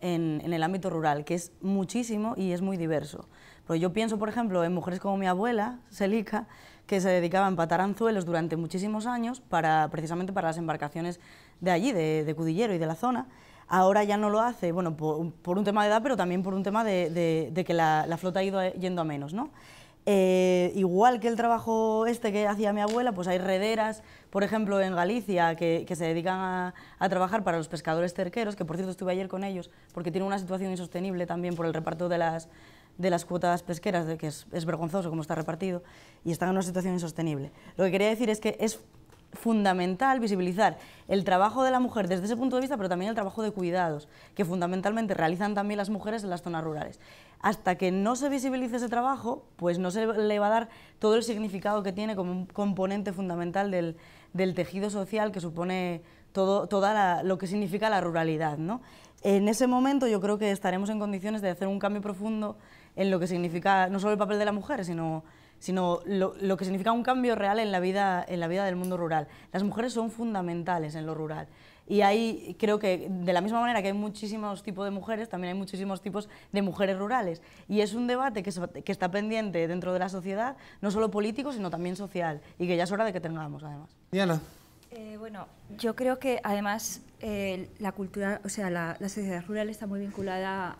en, en el ámbito rural, que es muchísimo y es muy diverso. Pero yo pienso, por ejemplo, en mujeres como mi abuela, Selica, que se dedicaba a empatar anzuelos durante muchísimos años para, precisamente para las embarcaciones de allí, de, de Cudillero y de la zona ahora ya no lo hace, bueno, por, un tema de edad, pero también por un tema de, que la, flota ha ido yendo a menos, ¿no? Eh, igual que el trabajo este que hacía mi abuela, pues hay rederas, por ejemplo, en Galicia, que, se dedican a, trabajar para los pescadores cerqueros, que por cierto estuve ayer con ellos, porque tienen una situación insostenible también por el reparto de las, de las cuotas pesqueras, de que es, vergonzoso cómo está repartido, y están en una situación insostenible. Lo que quería decir es que es fundamental visibilizar el trabajo de la mujer desde ese punto de vista, pero también el trabajo de cuidados, que fundamentalmente realizan también las mujeres en las zonas rurales. Hasta que no se visibilice ese trabajo, pues no se le va a dar todo el significado que tiene como un componente fundamental del, del tejido social que supone todo toda lo que significa la ruralidad. En ese momento yo creo que estaremos en condiciones de hacer un cambio profundo en lo que significa no solo el papel de la mujer, sino sino lo, que significa un cambio real en la, vida, en la vida del mundo rural. Las mujeres son fundamentales en lo rural. Y ahí creo que de la misma manera que hay muchísimos tipos de mujeres, también hay muchísimos tipos de mujeres rurales. Y es un debate que, está pendiente dentro de la sociedad, no solo político, sino también social, y que ya es hora de que tengamos, además. Diana. Eh, bueno, yo creo que además eh, la cultura, o sea, la sociedad rural está muy vinculada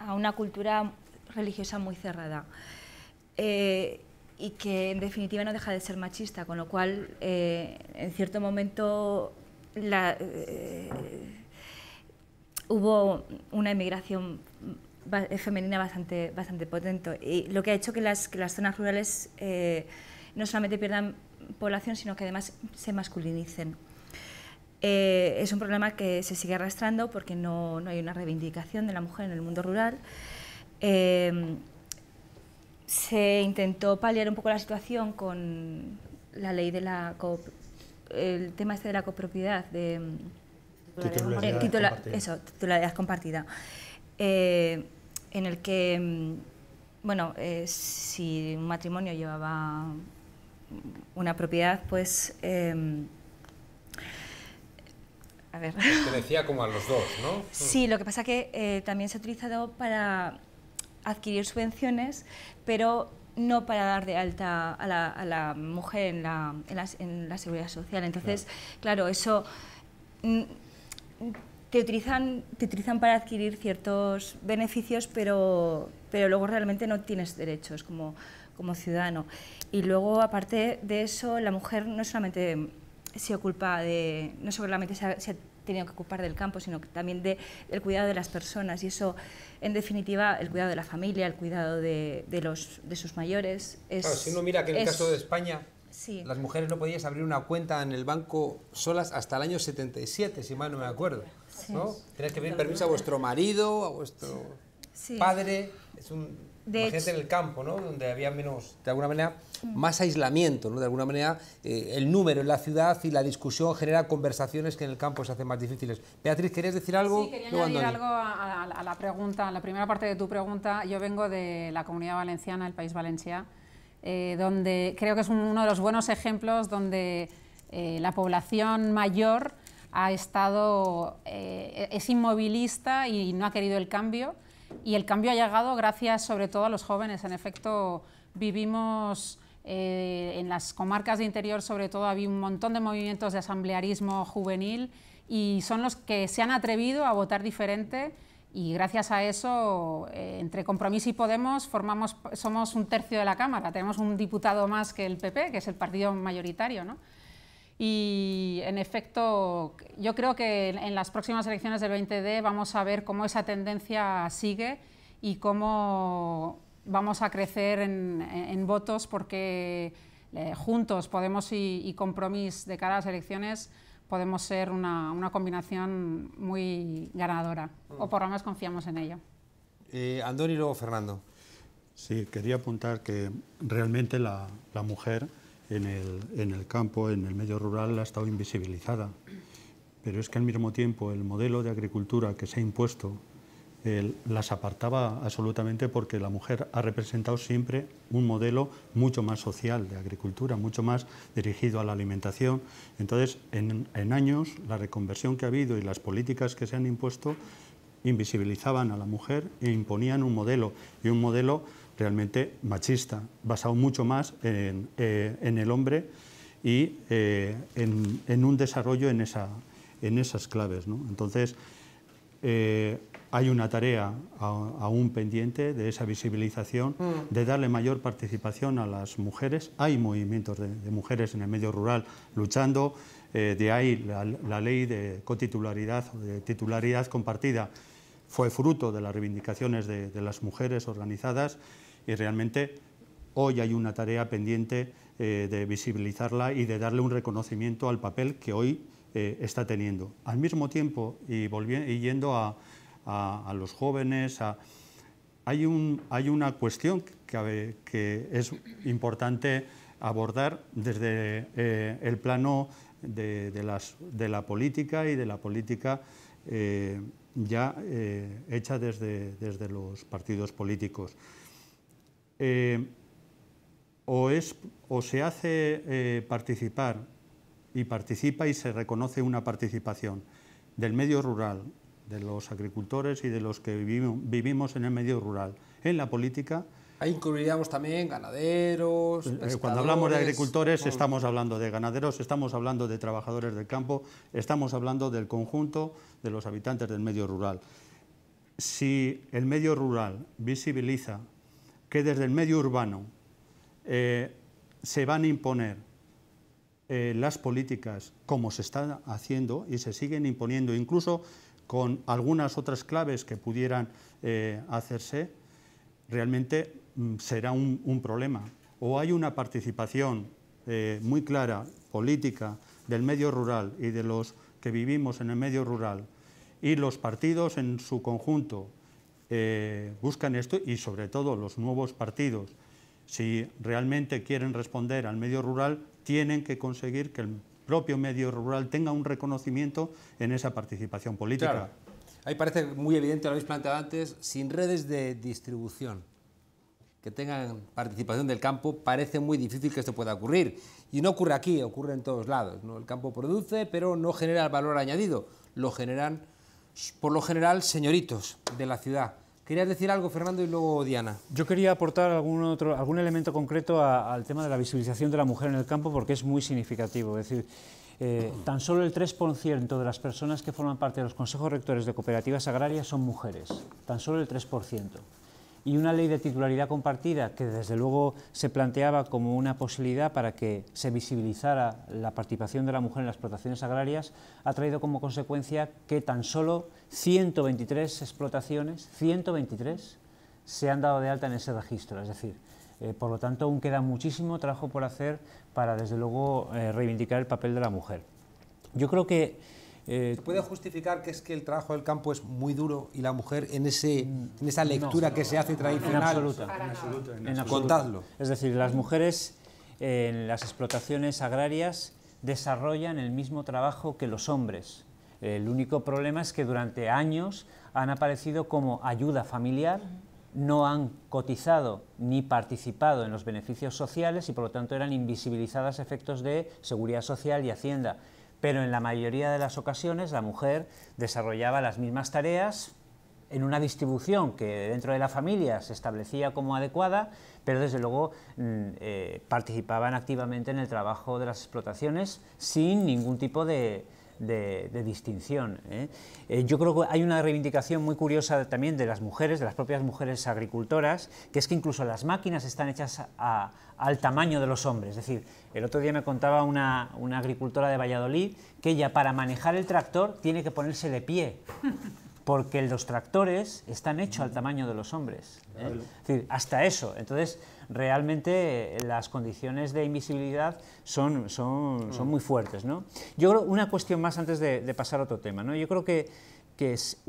a una cultura religiosa muy cerrada. Eh, y que en definitiva no deja de ser machista, con lo cual eh, en cierto momento eh, hubo una emigración femenina bastante, bastante potente y lo que ha hecho que las, zonas rurales no solamente pierdan población, sino que además se masculinicen. es un problema que se sigue arrastrando porque no, hay una reivindicación de la mujer en el mundo rural se intentó paliar un poco la situación con la ley de la el tema este de la copropiedad de titularidad, compartida. eso titularidad compartida eh, en el que mm, bueno eh, si un matrimonio llevaba una propiedad pues eh, a ver. Te decía como a los dos, ¿no? Sí, lo que pasa que también se ha utilizado para adquirir subvenciones, pero no para dar de alta a la, mujer en la, seguridad social. Entonces, claro, eso mm, te utilizan, te utilizan para adquirir ciertos beneficios, pero, pero luego realmente no tienes derechos como, como ciudadano. Y luego, aparte de eso, la mujer no solamente se ocupa de, no solamente tenido que ocupar del campo, sino que también de, del cuidado de las personas. Y eso, en definitiva, el cuidado de la familia, el cuidado de, de los, de sus mayores. claro, si uno mira que en el caso de España, las mujeres no podías abrir una cuenta en el banco solas hasta el año 77, si mal no me acuerdo. ¿no? Tenías que pedir permiso a vuestro marido, a vuestro padre. Es un de gente en el campo, ¿no? Donde había menos, de alguna manera, mm. más aislamiento, ¿no? De alguna manera, eh, el número en la ciudad y la discusión genera conversaciones que en el campo se hacen más difíciles. Beatriz, ¿querías decir algo? Sí, quería añadir algo a, la pregunta, a la primera parte de tu pregunta. Yo vengo de la comunidad valenciana, el País valenciano eh, donde creo que es uno de los buenos ejemplos donde eh, la población mayor ha estado, es inmovilista y no ha querido el cambio y el cambio ha llegado gracias sobre todo a los jóvenes. En efecto, vivimos eh, en las comarcas de interior, sobre todo, había un montón de movimientos de asamblearismo juvenil y son los que se han atrevido a votar diferente y gracias a eso, eh, entre Compromís y Podemos, somos un tercio de la Cámara, tenemos un diputado más que el PP, que es el partido mayoritario. ¿no? Y en efecto, yo creo que en las próximas elecciones del 20D vamos a ver cómo esa tendencia sigue y cómo vamos a crecer en, votos porque eh, juntos Podemos y, y Compromís de cara a las elecciones podemos ser una, una combinación muy ganadora, mm. o por lo menos confiamos en ello. Eh, y luego Fernando. Sí, quería apuntar que realmente la, la mujer en el, en el campo, en el medio rural, ha estado invisibilizada. Pero es que al mismo tiempo el modelo de agricultura que se ha impuesto las apartaba absolutamente porque la mujer ha representado siempre un modelo mucho más social de agricultura, mucho más dirigido a la alimentación. Entonces, en, en, años, la reconversión que ha habido y las políticas que se han impuesto invisibilizaban a la mujer e imponían un modelo, y un modelo realmente machista, basado mucho más en, eh, el hombre y eh, en, un desarrollo en, esa, en esas claves. Entonces, eh, hay una tarea aún pendiente de esa visibilización, mm. de darle mayor participación a las mujeres. Hay movimientos de, mujeres en el medio rural luchando, de ahí la, ley de cotitularidad o de titularidad compartida fue fruto de las reivindicaciones de, de las mujeres organizadas y realmente hoy hay una tarea pendiente eh, de visibilizarla y de darle un reconocimiento al papel que hoy eh, está teniendo. Al mismo tiempo, y, yendo a, los jóvenes, hay, una cuestión que, es importante abordar desde eh, el plano de, la política y de la política ya hecha desde los partidos políticos. Eh, o, se hace eh, participar y participa y se reconoce una participación del medio rural, de los agricultores y de los que vivimos, en el medio rural, en la política. Ahí incluiríamos también ganaderos. Eh, cuando hablamos de agricultores estamos hablando de ganaderos, estamos hablando de trabajadores del campo, estamos hablando del conjunto de los habitantes del medio rural. Si el medio rural visibiliza que desde el medio urbano eh, se van a imponer eh, las políticas como se están haciendo y se siguen imponiendo, incluso con algunas otras claves que pudieran eh, hacerse, realmente mm, será un, problema. O hay una participación muy clara, política, del medio rural y de los que vivimos en el medio rural, y los partidos en su conjunto, eh, buscan esto y sobre todo los nuevos partidos, si realmente quieren responder al medio rural, tienen que conseguir que el propio medio rural tenga un reconocimiento en esa participación política. Claro. Ahí parece muy evidente, lo habéis planteado antes, sin redes de distribución que tengan participación del campo, parece muy difícil que esto pueda ocurrir. Y no ocurre aquí, ocurre en todos lados. El campo produce, pero no genera el valor añadido. Lo generan, por lo general, señoritos de la ciudad ¿Querías decir algo, Fernando, y luego Diana? Yo quería aportar algún, otro, algún elemento concreto al tema de la visibilización de la mujer en el campo porque es muy significativo. Es decir, eh, tan solo el 3% de las personas que forman parte de los consejos rectores de cooperativas agrarias son mujeres. Tan solo el 3% y una ley de titularidad compartida que desde luego se planteaba como una posibilidad para que se visibilizara la participación de la mujer en las explotaciones agrarias, ha traído como consecuencia que tan solo 123 explotaciones, 123, se han dado de alta en ese registro. Es decir, eh, por lo tanto, aún queda muchísimo trabajo por hacer para, desde luego, eh, reivindicar el papel de la mujer. Yo creo que eh, puede justificar que es que el trabajo del campo es muy duro y la mujer en, mm, en esa lectura que se hace tradicional? En absoluta. En absoluto. Es decir, las mujeres en las explotaciones agrarias desarrollan el mismo trabajo que los hombres. El único problema es que durante años han aparecido como ayuda familiar, no han cotizado ni participado en los beneficios sociales y por lo tanto eran invisibilizadas efectos de seguridad social y hacienda pero en la mayoría de las ocasiones la mujer desarrollaba las mismas tareas en una distribución que dentro de la familia se establecía como adecuada, pero desde luego mm, eh, participaban activamente en el trabajo de las explotaciones sin ningún tipo de, de, distinción. ¿eh? Eh, yo creo que hay una reivindicación muy curiosa también de las mujeres, de las propias mujeres agricultoras, que es que incluso las máquinas están hechas al tamaño de los hombres. Es decir, el otro día me contaba una, una agricultora de Valladolid que ella para manejar el tractor tiene que ponerse de pie porque los tractores están hechos al tamaño de los hombres. ¿eh? hasta eso. Entonces, realmente eh, las condiciones de invisibilidad son, muy fuertes. Yo creo, una cuestión más antes de, pasar a otro tema. ¿no? Yo creo que, que es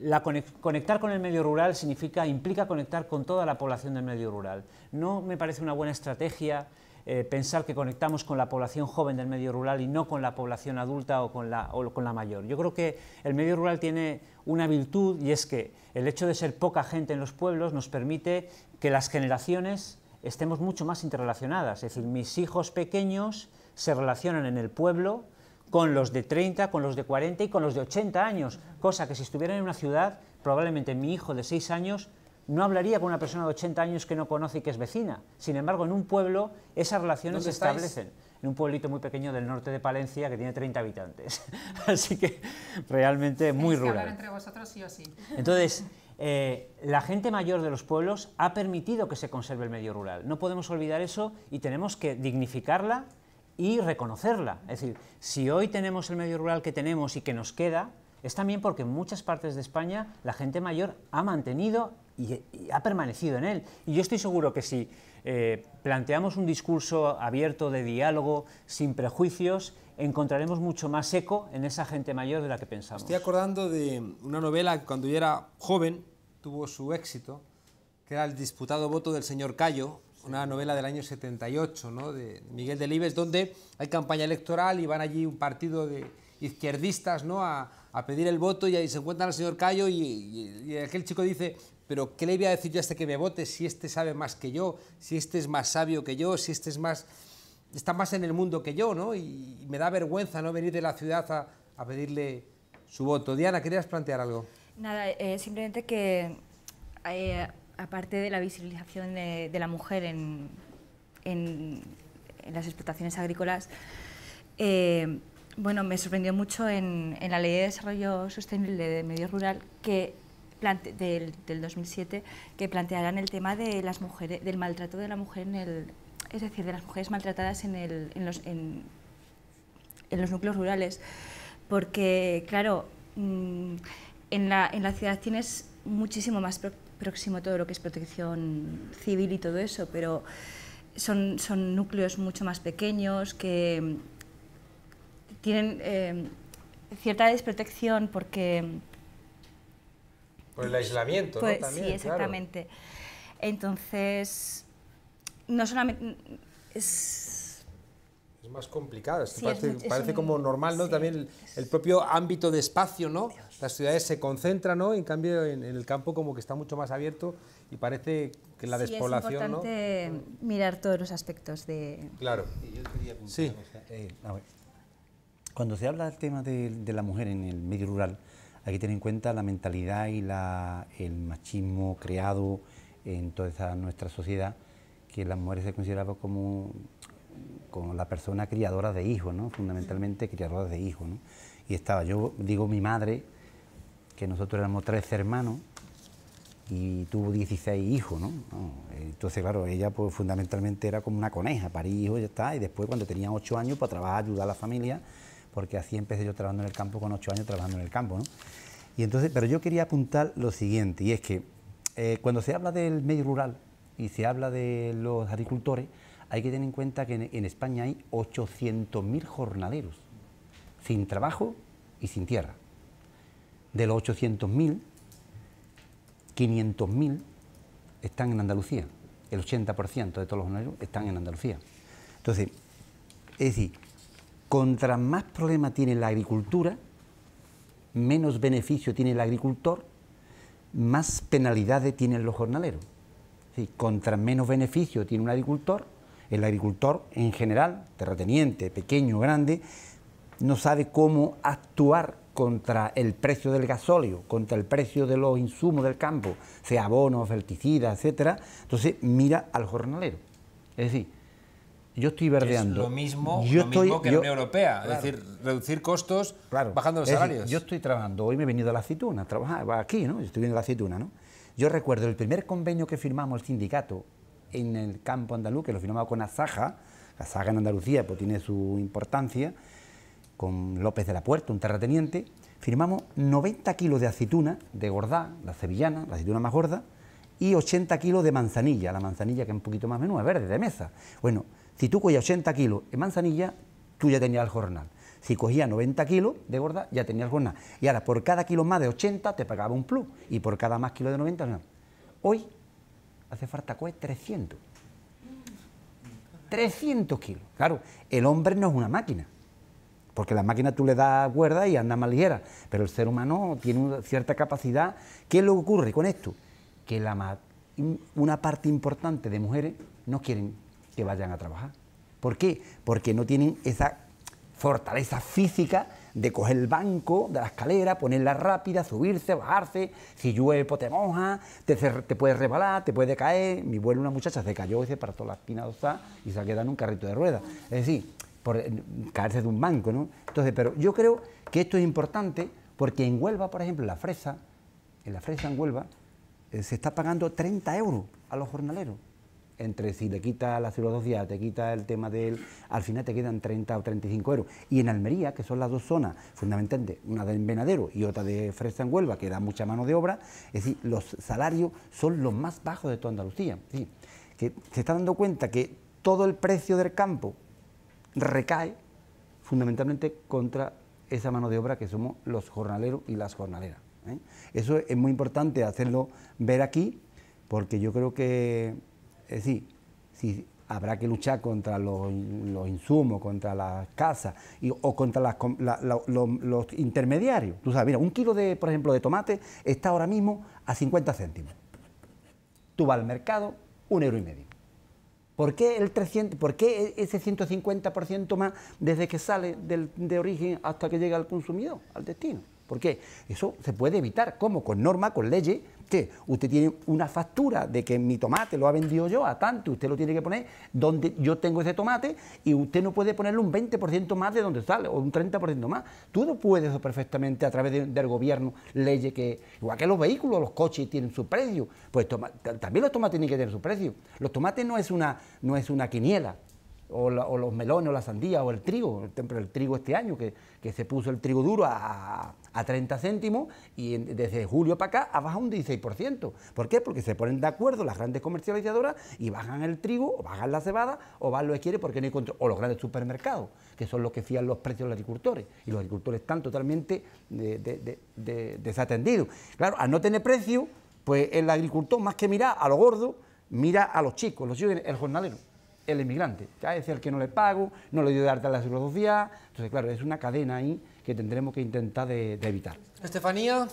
la conectar con el medio rural significa, implica conectar con toda la población del medio rural. No me parece una buena estrategia eh, pensar que conectamos con la población joven del medio rural y no con la población adulta o con la, o con la mayor. Yo creo que el medio rural tiene una virtud y es que el hecho de ser poca gente en los pueblos nos permite que las generaciones estemos mucho más interrelacionadas. Es decir, mis hijos pequeños se relacionan en el pueblo con los de 30, con los de 40 y con los de 80 años, cosa que si estuvieran en una ciudad, probablemente mi hijo de 6 años no hablaría con una persona de 80 años que no conoce y que es vecina. Sin embargo, en un pueblo esas relaciones se establecen. En un pueblito muy pequeño del norte de Palencia que tiene 30 habitantes. Así que realmente muy rural. Que entre vosotros sí o sí. Entonces, eh, la gente mayor de los pueblos ha permitido que se conserve el medio rural. No podemos olvidar eso y tenemos que dignificarla y reconocerla. Es decir, si hoy tenemos el medio rural que tenemos y que nos queda, es también porque en muchas partes de España la gente mayor ha mantenido y, ha permanecido en él. Y yo estoy seguro que si eh, planteamos un discurso abierto de diálogo, sin prejuicios, encontraremos mucho más eco en esa gente mayor de la que pensábamos Estoy acordando de una novela que cuando yo era joven tuvo su éxito, que era El disputado voto del señor Cayo, una novela del año 78, ¿no? de Miguel Delibes, donde hay campaña electoral y van allí un partido de izquierdistas ¿no? a, a pedir el voto y ahí se encuentran al señor Cayo y, aquel chico dice, pero ¿qué le voy a decir yo a este que me vote si este sabe más que yo, si este es más sabio que yo, si este es más está más en el mundo que yo, ¿no? Y, me da vergüenza no venir de la ciudad a, a pedirle su voto. Diana, ¿querías plantear algo? Nada, eh, simplemente que eh, aparte de la visibilización de, la mujer en, en, las explotaciones agrícolas, eh, bueno, me sorprendió mucho en, en, la Ley de Desarrollo Sostenible de Medio Rural que del, 2007 que plantearán el tema de las mujeres, del maltrato de la mujer el, es decir, de las mujeres maltratadas en, los, en, los, núcleos rurales, porque claro, mm, en, la, ciudad tienes muchísimo más próximo todo lo que es protección civil y todo eso, pero son, son núcleos mucho más pequeños que tienen eh, cierta desprotección porque por el aislamiento, ¿no? Pues También, sí, exactamente. Entonces, no solamente... Es, es más complicado, parece, como normal, ¿no? También el, propio ámbito de espacio, ¿no? Las ciudades se concentran, ¿no? En cambio, en, el campo como que está mucho más abierto y parece que la sí, despoblación, es importante mirar todos los aspectos de... Claro. sí. Eh, cuando se habla del tema de la mujer en el medio rural, hay que tener en cuenta la mentalidad y la, el machismo creado en toda nuestra sociedad, que las mujeres se consideraban como, como la persona criadora de hijos, ¿no? fundamentalmente criadora de hijos. Y estaba, yo digo mi madre, que nosotros éramos tres hermanos y tuvo 16 hijos, ¿no? Entonces, claro, ella pues fundamentalmente era como una coneja, para hijos y ya está, y después cuando tenía 8 años para pues, trabajar, ayudar a la familia porque así empecé yo trabajando en el campo con ocho años trabajando en el campo. ¿no? Y entonces, pero yo quería apuntar lo siguiente, y es que eh, cuando se habla del medio rural y se habla de los agricultores, hay que tener en cuenta que en, España hay 800.000 jornaderos sin trabajo y sin tierra. De los 800.000, 500.000 están en Andalucía. El 80% de todos los jornaderos están en Andalucía. Entonces, es decir, contra más problemas tiene la agricultura, menos beneficio tiene el agricultor, más penalidades tienen los jornaleros. contra menos beneficio tiene un agricultor, el agricultor en general, terrateniente, pequeño, grande, no sabe cómo actuar contra el precio del gasóleo, contra el precio de los insumos del campo, sea abonos, ferticidas, etcétera. Entonces mira al jornalero. Es decir, yo estoy verdeando. Es lo mismo, que la Unión Europea, es decir, reducir costos bajando los salarios. yo estoy trabajando, hoy me he venido a la aceituna, trabajaba aquí, ¿no? Yo Estoy viendo la aceituna, ¿no? Yo recuerdo el primer convenio que firmamos el sindicato en el campo andaluz, que lo firmamos con Azaja, Azaja en Andalucía pues tiene su importancia, con López de la Puerta, un terrateniente, firmamos 90 kilos de aceituna de gordá, la sevillana, la aceituna más gorda, y 80 kilos de manzanilla, la manzanilla que es un poquito más menuda, verde, de mesa. Bueno, si tú cogías 80 kilos de manzanilla, tú ya tenías el jornal. Si cogías 90 kilos de gorda, ya tenías el jornal. Y ahora, por cada kilo más de 80, te pagaba un plus. Y por cada más kilo de 90, no. Hoy hace falta coger 300. 300 kilos. Claro, el hombre no es una máquina. Porque la máquina tú le das cuerda y anda más ligera. Pero el ser humano tiene una cierta capacidad. ¿Qué le lo ocurre con esto? Que la, una parte importante de mujeres no quieren que vayan a trabajar. ¿Por qué? Porque no tienen esa fortaleza física de coger el banco de la escalera, ponerla rápida, subirse, bajarse, si llueve pues te moja, te, te puedes rebalar, te puede caer. Mi vuelo, una muchacha, se cayó y se paró la espina y se ha quedado en un carrito de ruedas. Es decir, eh, caerse de un banco, ¿no? Entonces, pero yo creo que esto es importante porque en Huelva, por ejemplo, en la fresa, en la fresa en Huelva, eh, se está pagando 30 euros a los jornaleros entre si le quita la días te quita el tema del... Al final te quedan 30 o 35 euros. Y en Almería, que son las dos zonas, fundamentalmente, una de Envenadero... y otra de Fresa en Huelva, que da mucha mano de obra, es decir, los salarios son los más bajos de toda Andalucía. Es que se está dando cuenta que todo el precio del campo recae fundamentalmente contra esa mano de obra que somos los jornaleros y las jornaleras. ¿eh? Eso es muy importante hacerlo ver aquí, porque yo creo que es decir, si habrá que luchar contra los, insumos, contra las casas o contra los, intermediarios. Tú sabes, mira, un kilo de, por ejemplo, de tomate está ahora mismo a 50 céntimos. Tú vas al mercado, un euro y medio. ¿Por qué, el 300, ¿Por ese 150% más desde que sale de origen hasta que llega al consumidor, al destino? ¿Por qué? Eso se puede evitar. ¿Cómo? Con norma con leyes, usted. tiene una factura de que mi tomate lo ha vendido yo a tanto, usted lo tiene que poner donde yo tengo ese tomate y usted no puede ponerle un 20% más de donde sale o un 30% más. Tú no puedes perfectamente a través del gobierno, leyes que, igual que los vehículos, los coches tienen su precio, pues también los tomates tienen que tener su precio. Los tomates no es una, no es una quiniela, o, los melones, o la sandía, o el trigo, el, el trigo este año, que se puso el trigo duro a, a 30 céntimos y desde julio para acá ha bajado un 16%. ¿Por qué? Porque se ponen de acuerdo las grandes comercializadoras y bajan el trigo, o bajan la cebada, o van lo que quiere porque no hay control. O los grandes supermercados, que son los que fían los precios de los agricultores. Y los agricultores están totalmente desatendidos. Claro, al no tener precio, pues el agricultor, más que mira a lo gordo, mira a los chicos, los chicos, el jornalero el inmigrante. Ya es el que no le pago, no le dio de alta la psicología. Entonces, claro, es una cadena ahí que tendremos que intentar de, evitar. Estefanía.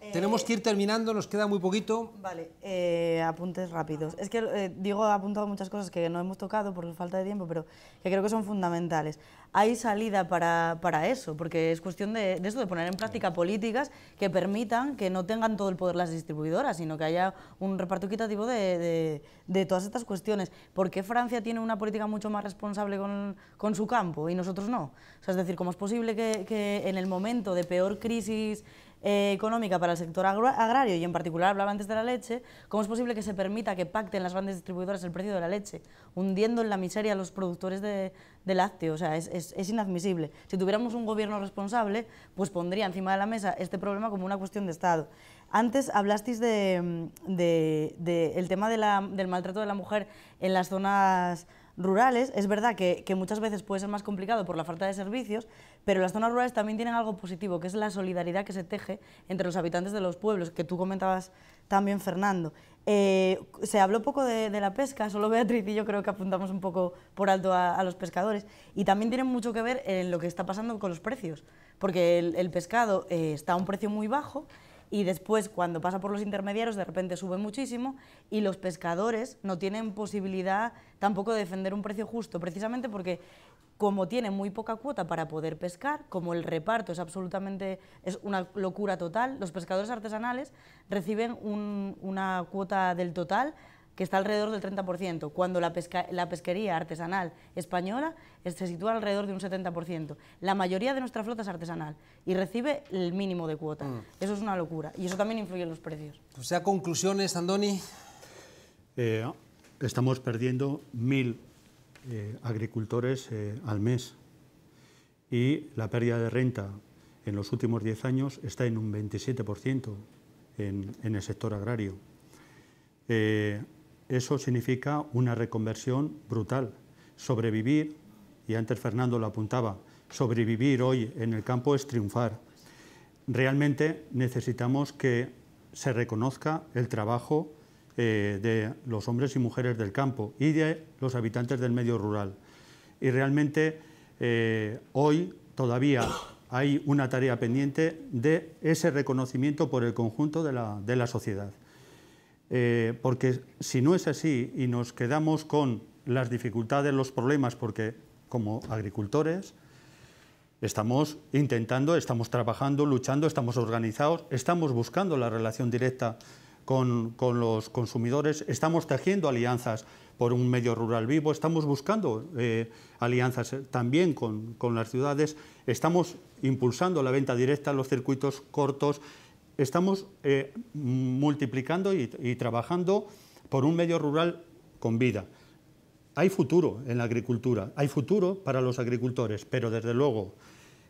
Eh, Tenemos que ir terminando, nos queda muy poquito. Vale, eh, apuntes rápidos. Es que eh, digo, ha apuntado muchas cosas que no hemos tocado por falta de tiempo, pero que creo que son fundamentales. Hay salida para, eso, porque es cuestión de, eso, de poner en práctica políticas que permitan que no tengan todo el poder las distribuidoras, sino que haya un reparto equitativo de, todas estas cuestiones. ¿Por qué Francia tiene una política mucho más responsable con, su campo y nosotros no? es decir, ¿cómo es posible que en el momento de peor crisis eh, económica para el sector agrario y en particular hablaba antes de la leche, ¿cómo es posible que se permita que pacten las grandes distribuidoras el precio de la leche, hundiendo en la miseria a los productores de, de lácteos? O sea, es, inadmisible. Si tuviéramos un gobierno responsable, pues pondría encima de la mesa este problema como una cuestión de Estado. Antes hablasteis del de, el tema del maltrato de la mujer en las zonas rurales, es verdad que, muchas veces puede ser más complicado por la falta de servicios, pero las zonas rurales también tienen algo positivo, que es la solidaridad que se teje entre los habitantes de los pueblos, que tú comentabas también, Fernando. Eh, se habló poco de, la pesca, solo Beatriz y yo creo que apuntamos un poco por alto a, los pescadores, y también tienen mucho que ver en lo que está pasando con los precios, porque el, pescado eh, está a un precio muy bajo y después cuando pasa por los intermediarios de repente sube muchísimo y los pescadores no tienen posibilidad tampoco de defender un precio justo, precisamente porque como tienen muy poca cuota para poder pescar, como el reparto es absolutamente, es una locura total, los pescadores artesanales reciben una cuota del total que está alrededor del 30%, cuando la, la pesquería artesanal española se sitúa alrededor de un 70%. La mayoría de nuestra flota es artesanal y recibe el mínimo de cuota. Mm. Eso es una locura y eso también influye en los precios. O sea, conclusiones, Andoni. Eh, estamos perdiendo mil eh, agricultores eh, al mes y la pérdida de renta en los últimos 10 años está en un 27% en, en, el sector agrario. Eh, eso significa una reconversión brutal. Sobrevivir, y antes Fernando lo apuntaba, sobrevivir hoy en el campo es triunfar. Realmente necesitamos que se reconozca el trabajo eh, de los hombres y mujeres del campo y de los habitantes del medio rural. Y realmente eh, hoy todavía hay una tarea pendiente de ese reconocimiento por el conjunto de la sociedad. Eh, porque si no es así y nos quedamos con las dificultades, los problemas, porque como agricultores estamos intentando, estamos trabajando, luchando, estamos organizados, estamos buscando la relación directa con, los consumidores, estamos tejiendo alianzas por un medio rural vivo, estamos buscando eh, alianzas eh, también con las ciudades, estamos impulsando la venta directa, los circuitos cortos, estamos eh, multiplicando y, y trabajando por un medio rural con vida. Hay futuro en la agricultura, hay futuro para los agricultores, pero desde luego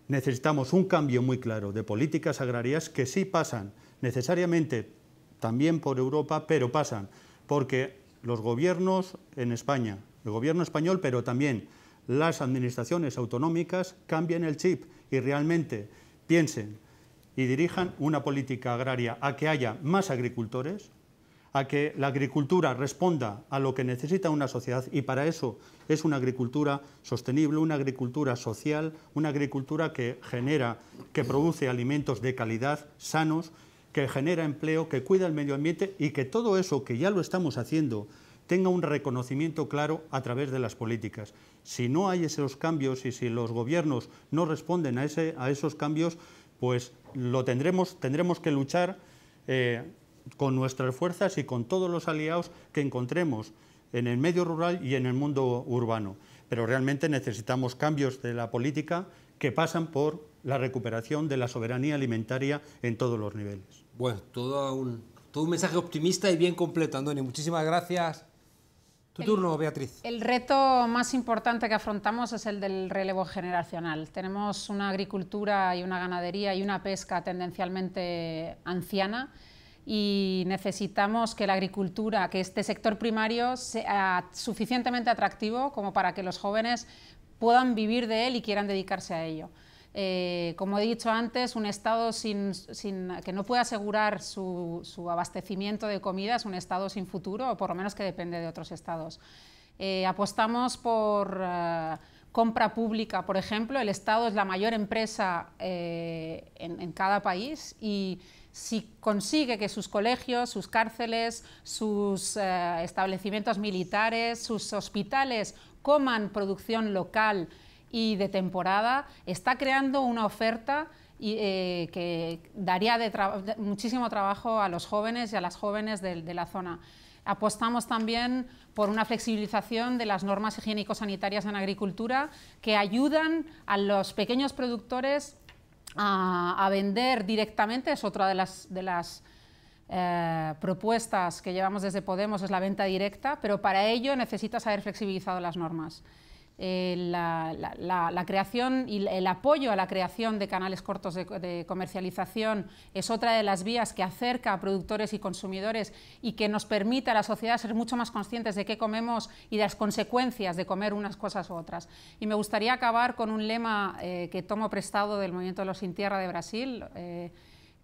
necesitamos un cambio muy claro de políticas agrarias que sí pasan necesariamente también por Europa, pero pasan porque los gobiernos en España, el gobierno español, pero también las administraciones autonómicas cambien el chip y realmente piensen y dirijan una política agraria a que haya más agricultores, a que la agricultura responda a lo que necesita una sociedad y para eso es una agricultura sostenible, una agricultura social, una agricultura que genera, que produce alimentos de calidad, sanos, que genera empleo, que cuida el medio ambiente y que todo eso que ya lo estamos haciendo tenga un reconocimiento claro a través de las políticas. Si no hay esos cambios y si los gobiernos no responden a, ese, a esos cambios, pues lo tendremos, tendremos que luchar eh, con nuestras fuerzas y con todos los aliados que encontremos en el medio rural y en el mundo urbano. Pero realmente necesitamos cambios de la política que pasan por la recuperación de la soberanía alimentaria en todos los niveles. Bueno, todo un, todo un mensaje optimista y bien completo, Andoni. Muchísimas gracias el reto más importante que afrontamos es el del relevo generacional. Tenemos una agricultura y una ganadería y una pesca tendencialmente anciana y necesitamos que la agricultura, que este sector primario sea suficientemente atractivo como para que los jóvenes puedan vivir de él y quieran dedicarse a ello. Eh, como he dicho antes, un Estado que no puede asegurar su, abastecimiento de comida es un Estado sin futuro, o por lo menos que depende de otros Estados. Eh, apostamos por eh, compra pública, por ejemplo, el Estado es la mayor empresa en, cada país y si consigue que sus colegios, sus cárceles, sus establecimientos militares, sus hospitales coman producción local y de temporada, está creando una oferta eh, que daría muchísimo trabajo a los jóvenes y a las jóvenes de, la zona. Apostamos también por una flexibilización de las normas higiénico-sanitarias en agricultura que ayudan a los pequeños productores a, vender directamente, es otra de las, eh, propuestas que llevamos desde Podemos, es la venta directa, pero para ello necesitas haber flexibilizado las normas. Eh, la, creación y el apoyo a la creación de canales cortos de, comercialización es otra de las vías que acerca a productores y consumidores y que nos permite a la sociedad ser mucho más conscientes de qué comemos y de las consecuencias de comer unas cosas u otras. Y me gustaría acabar con un lema eh, que tomo prestado del movimiento de los sin tierra de Brasil. Eh,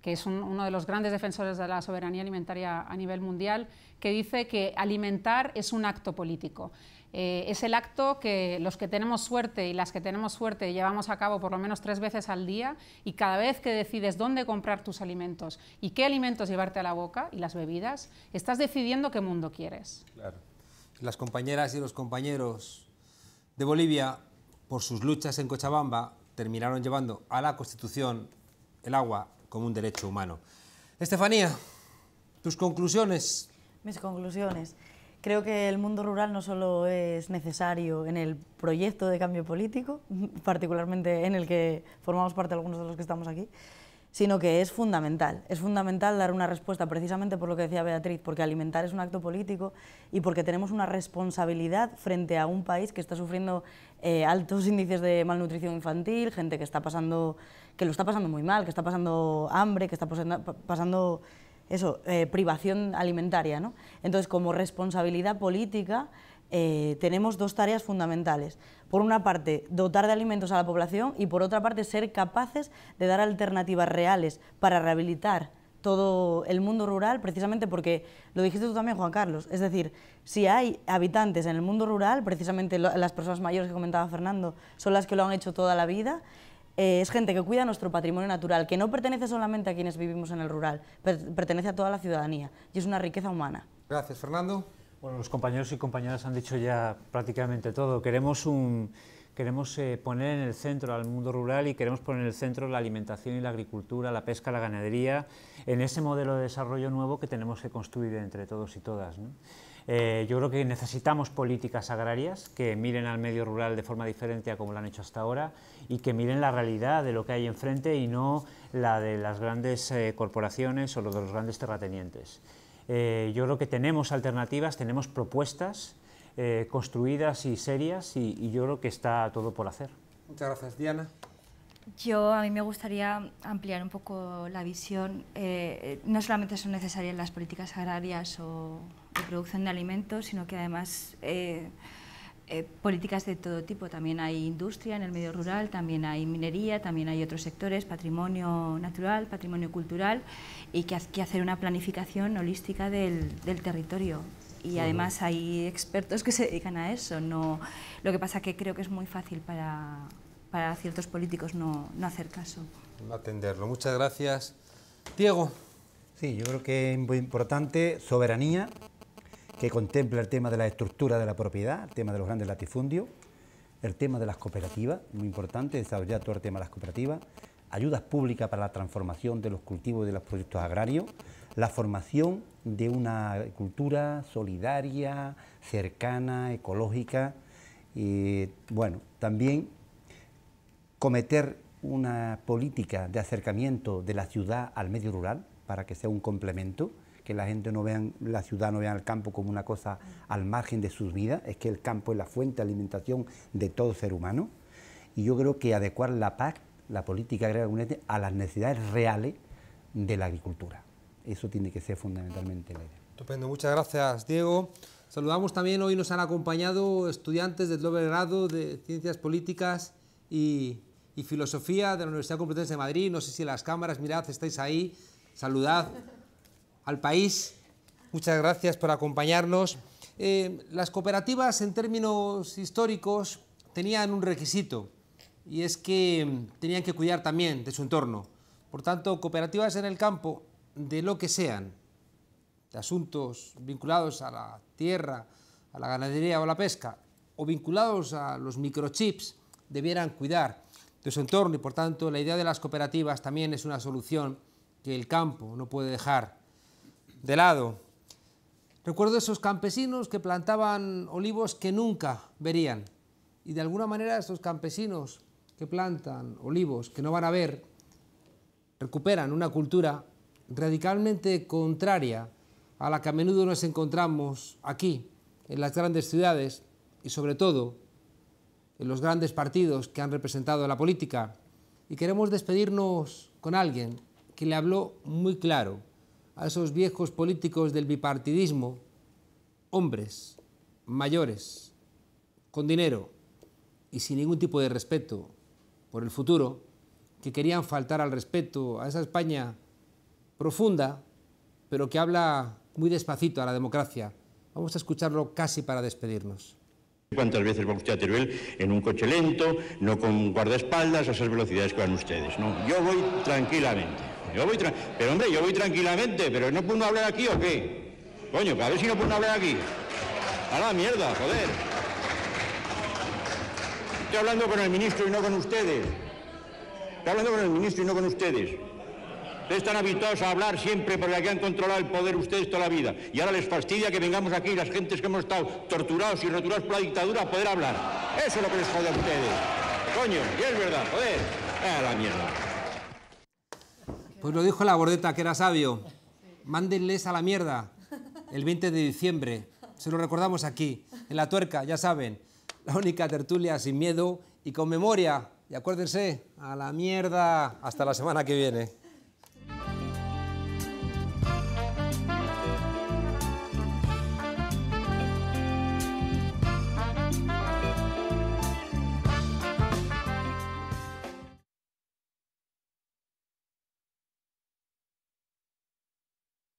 que es uno de los grandes defensores de la soberanía alimentaria a nivel mundial, que dice que alimentar es un acto político. Eh, es el acto que los que tenemos suerte y las que tenemos suerte llevamos a cabo por lo menos tres veces al día y cada vez que decides dónde comprar tus alimentos y qué alimentos llevarte a la boca y las bebidas, estás decidiendo qué mundo quieres. Las compañeras y los compañeros de Bolivia, por sus luchas en Cochabamba, terminaron llevando a la Constitución el agua como un derecho humano. Estefanía, tus conclusiones. Mis conclusiones. Creo que el mundo rural no solo es necesario en el proyecto de cambio político, particularmente en el que formamos parte algunos de los que estamos aquí, sino que es fundamental. Es fundamental dar una respuesta, precisamente por lo que decía Beatriz, porque alimentar es un acto político y porque tenemos una responsabilidad frente a un país que está sufriendo eh, altos índices de malnutrición infantil, gente que está pasando, que lo está pasando muy mal, que está pasando hambre, que está pasando eso, eh, privación alimentaria. Entonces, como responsabilidad política, eh, tenemos dos tareas fundamentales. Por una parte, dotar de alimentos a la población y por otra parte, ser capaces de dar alternativas reales para rehabilitar todo el mundo rural, precisamente porque lo dijiste tú también, Juan Carlos. Es decir, si hay habitantes en el mundo rural, precisamente las personas mayores que comentaba Fernando son las que lo han hecho toda la vida eh, es gente que cuida nuestro patrimonio natural, que no pertenece solamente a quienes vivimos en el rural, pertenece a toda la ciudadanía y es una riqueza humana. Gracias, Fernando. Bueno, los compañeros y compañeras han dicho ya prácticamente todo. Queremos queremos eh, poner en el centro al mundo rural y queremos poner en el centro la alimentación y la agricultura, la pesca, la ganadería, en ese modelo de desarrollo nuevo que tenemos que construir entre todos y todas. Eh, yo creo que necesitamos políticas agrarias que miren al medio rural de forma diferente a como lo han hecho hasta ahora y que miren la realidad de lo que hay enfrente y no la de las grandes eh, corporaciones o lo de los grandes terratenientes. Eh, yo creo que tenemos alternativas, tenemos propuestas construidas y serias y, yo creo que está todo por hacer. Muchas gracias, Diana. Yo a mí me gustaría ampliar un poco la visión. no solamente son necesarias las políticas agrarias o de producción de alimentos, sino que además eh, eh, políticas de todo tipo. También hay industria en el medio rural, también hay minería, también hay otros sectores, patrimonio natural, patrimonio cultural, y que que hacer una planificación holística del, territorio y además hay expertos que se dedican a eso. No, lo que pasa que creo que es muy fácil para, ciertos políticos no, no, hacer caso. No atenderlo. Muchas gracias. Diego. Sí, yo creo que es muy importante soberanía que contempla el tema de la estructura de la propiedad, el tema de los grandes latifundios, el tema de las cooperativas, muy importante, desarrollar todo el tema de las cooperativas, ayudas públicas para la transformación de los cultivos y de los proyectos agrarios, la formación de una cultura solidaria, cercana, ecológica, y bueno, también cometer una política de acercamiento de la ciudad al medio rural para que sea un complemento, que la gente no vea, la ciudad no vea el campo como una cosa al margen de sus vidas, es que el campo es la fuente de alimentación de todo ser humano. Y yo creo que adecuar la PAC, la política agraria comunitaria, a las necesidades reales de la agricultura. Eso tiene que ser fundamentalmente la idea. Estupendo, muchas gracias Diego. Saludamos también, hoy nos han acompañado estudiantes del doble grado de Ciencias Políticas y, y Filosofía de la Universidad Complutense de Madrid. No sé si las cámaras, mirad, estáis ahí, saludad al país. Muchas gracias por acompañarnos. Eh, las cooperativas en términos históricos tenían un requisito y es que tenían que cuidar también de su entorno. Por tanto, cooperativas en el campo, de lo que sean, de asuntos vinculados a la tierra, a la ganadería o la pesca, o vinculados a los microchips, debieran cuidar de su entorno y por tanto la idea de las cooperativas también es una solución que el campo no puede dejar de lado. Recuerdo esos campesinos que plantaban olivos que nunca verían. Y de alguna manera esos campesinos que plantan olivos que no van a ver, recuperan una cultura radicalmente contraria a la que a menudo nos encontramos aquí, en las grandes ciudades y sobre todo en los grandes partidos que han representado la política. Y queremos despedirnos con alguien que le habló muy claro a esos viejos políticos del bipartidismo, hombres mayores, con dinero y sin ningún tipo de respeto por el futuro, que querían faltar al respeto a esa España profunda, pero que habla muy despacito a la democracia. Vamos a escucharlo casi para despedirnos. ¿Cuántas veces va usted a Teruel en un coche lento, no con guardaespaldas, a esas velocidades que van ustedes? No, yo voy tranquilamente. Yo voy pero hombre, yo voy tranquilamente, pero ¿no puedo hablar aquí o qué? Coño, a ver si no puedo hablar aquí. A la mierda, joder. Estoy hablando con el ministro y no con ustedes. Estoy hablando con el ministro y no con ustedes. Ustedes están habituados a hablar siempre porque aquí han controlado el poder ustedes toda la vida. Y ahora les fastidia que vengamos aquí las gentes que hemos estado torturados y roturados por la dictadura a poder hablar. Eso es lo que les jode a ustedes. Coño, y es verdad, joder. A la mierda. Pues lo dijo la bordeta que era sabio. Mándenles a la mierda el 20 de diciembre. Se lo recordamos aquí, en la tuerca, ya saben. La única tertulia sin miedo y con memoria. Y acuérdense, a la mierda. Hasta la semana que viene.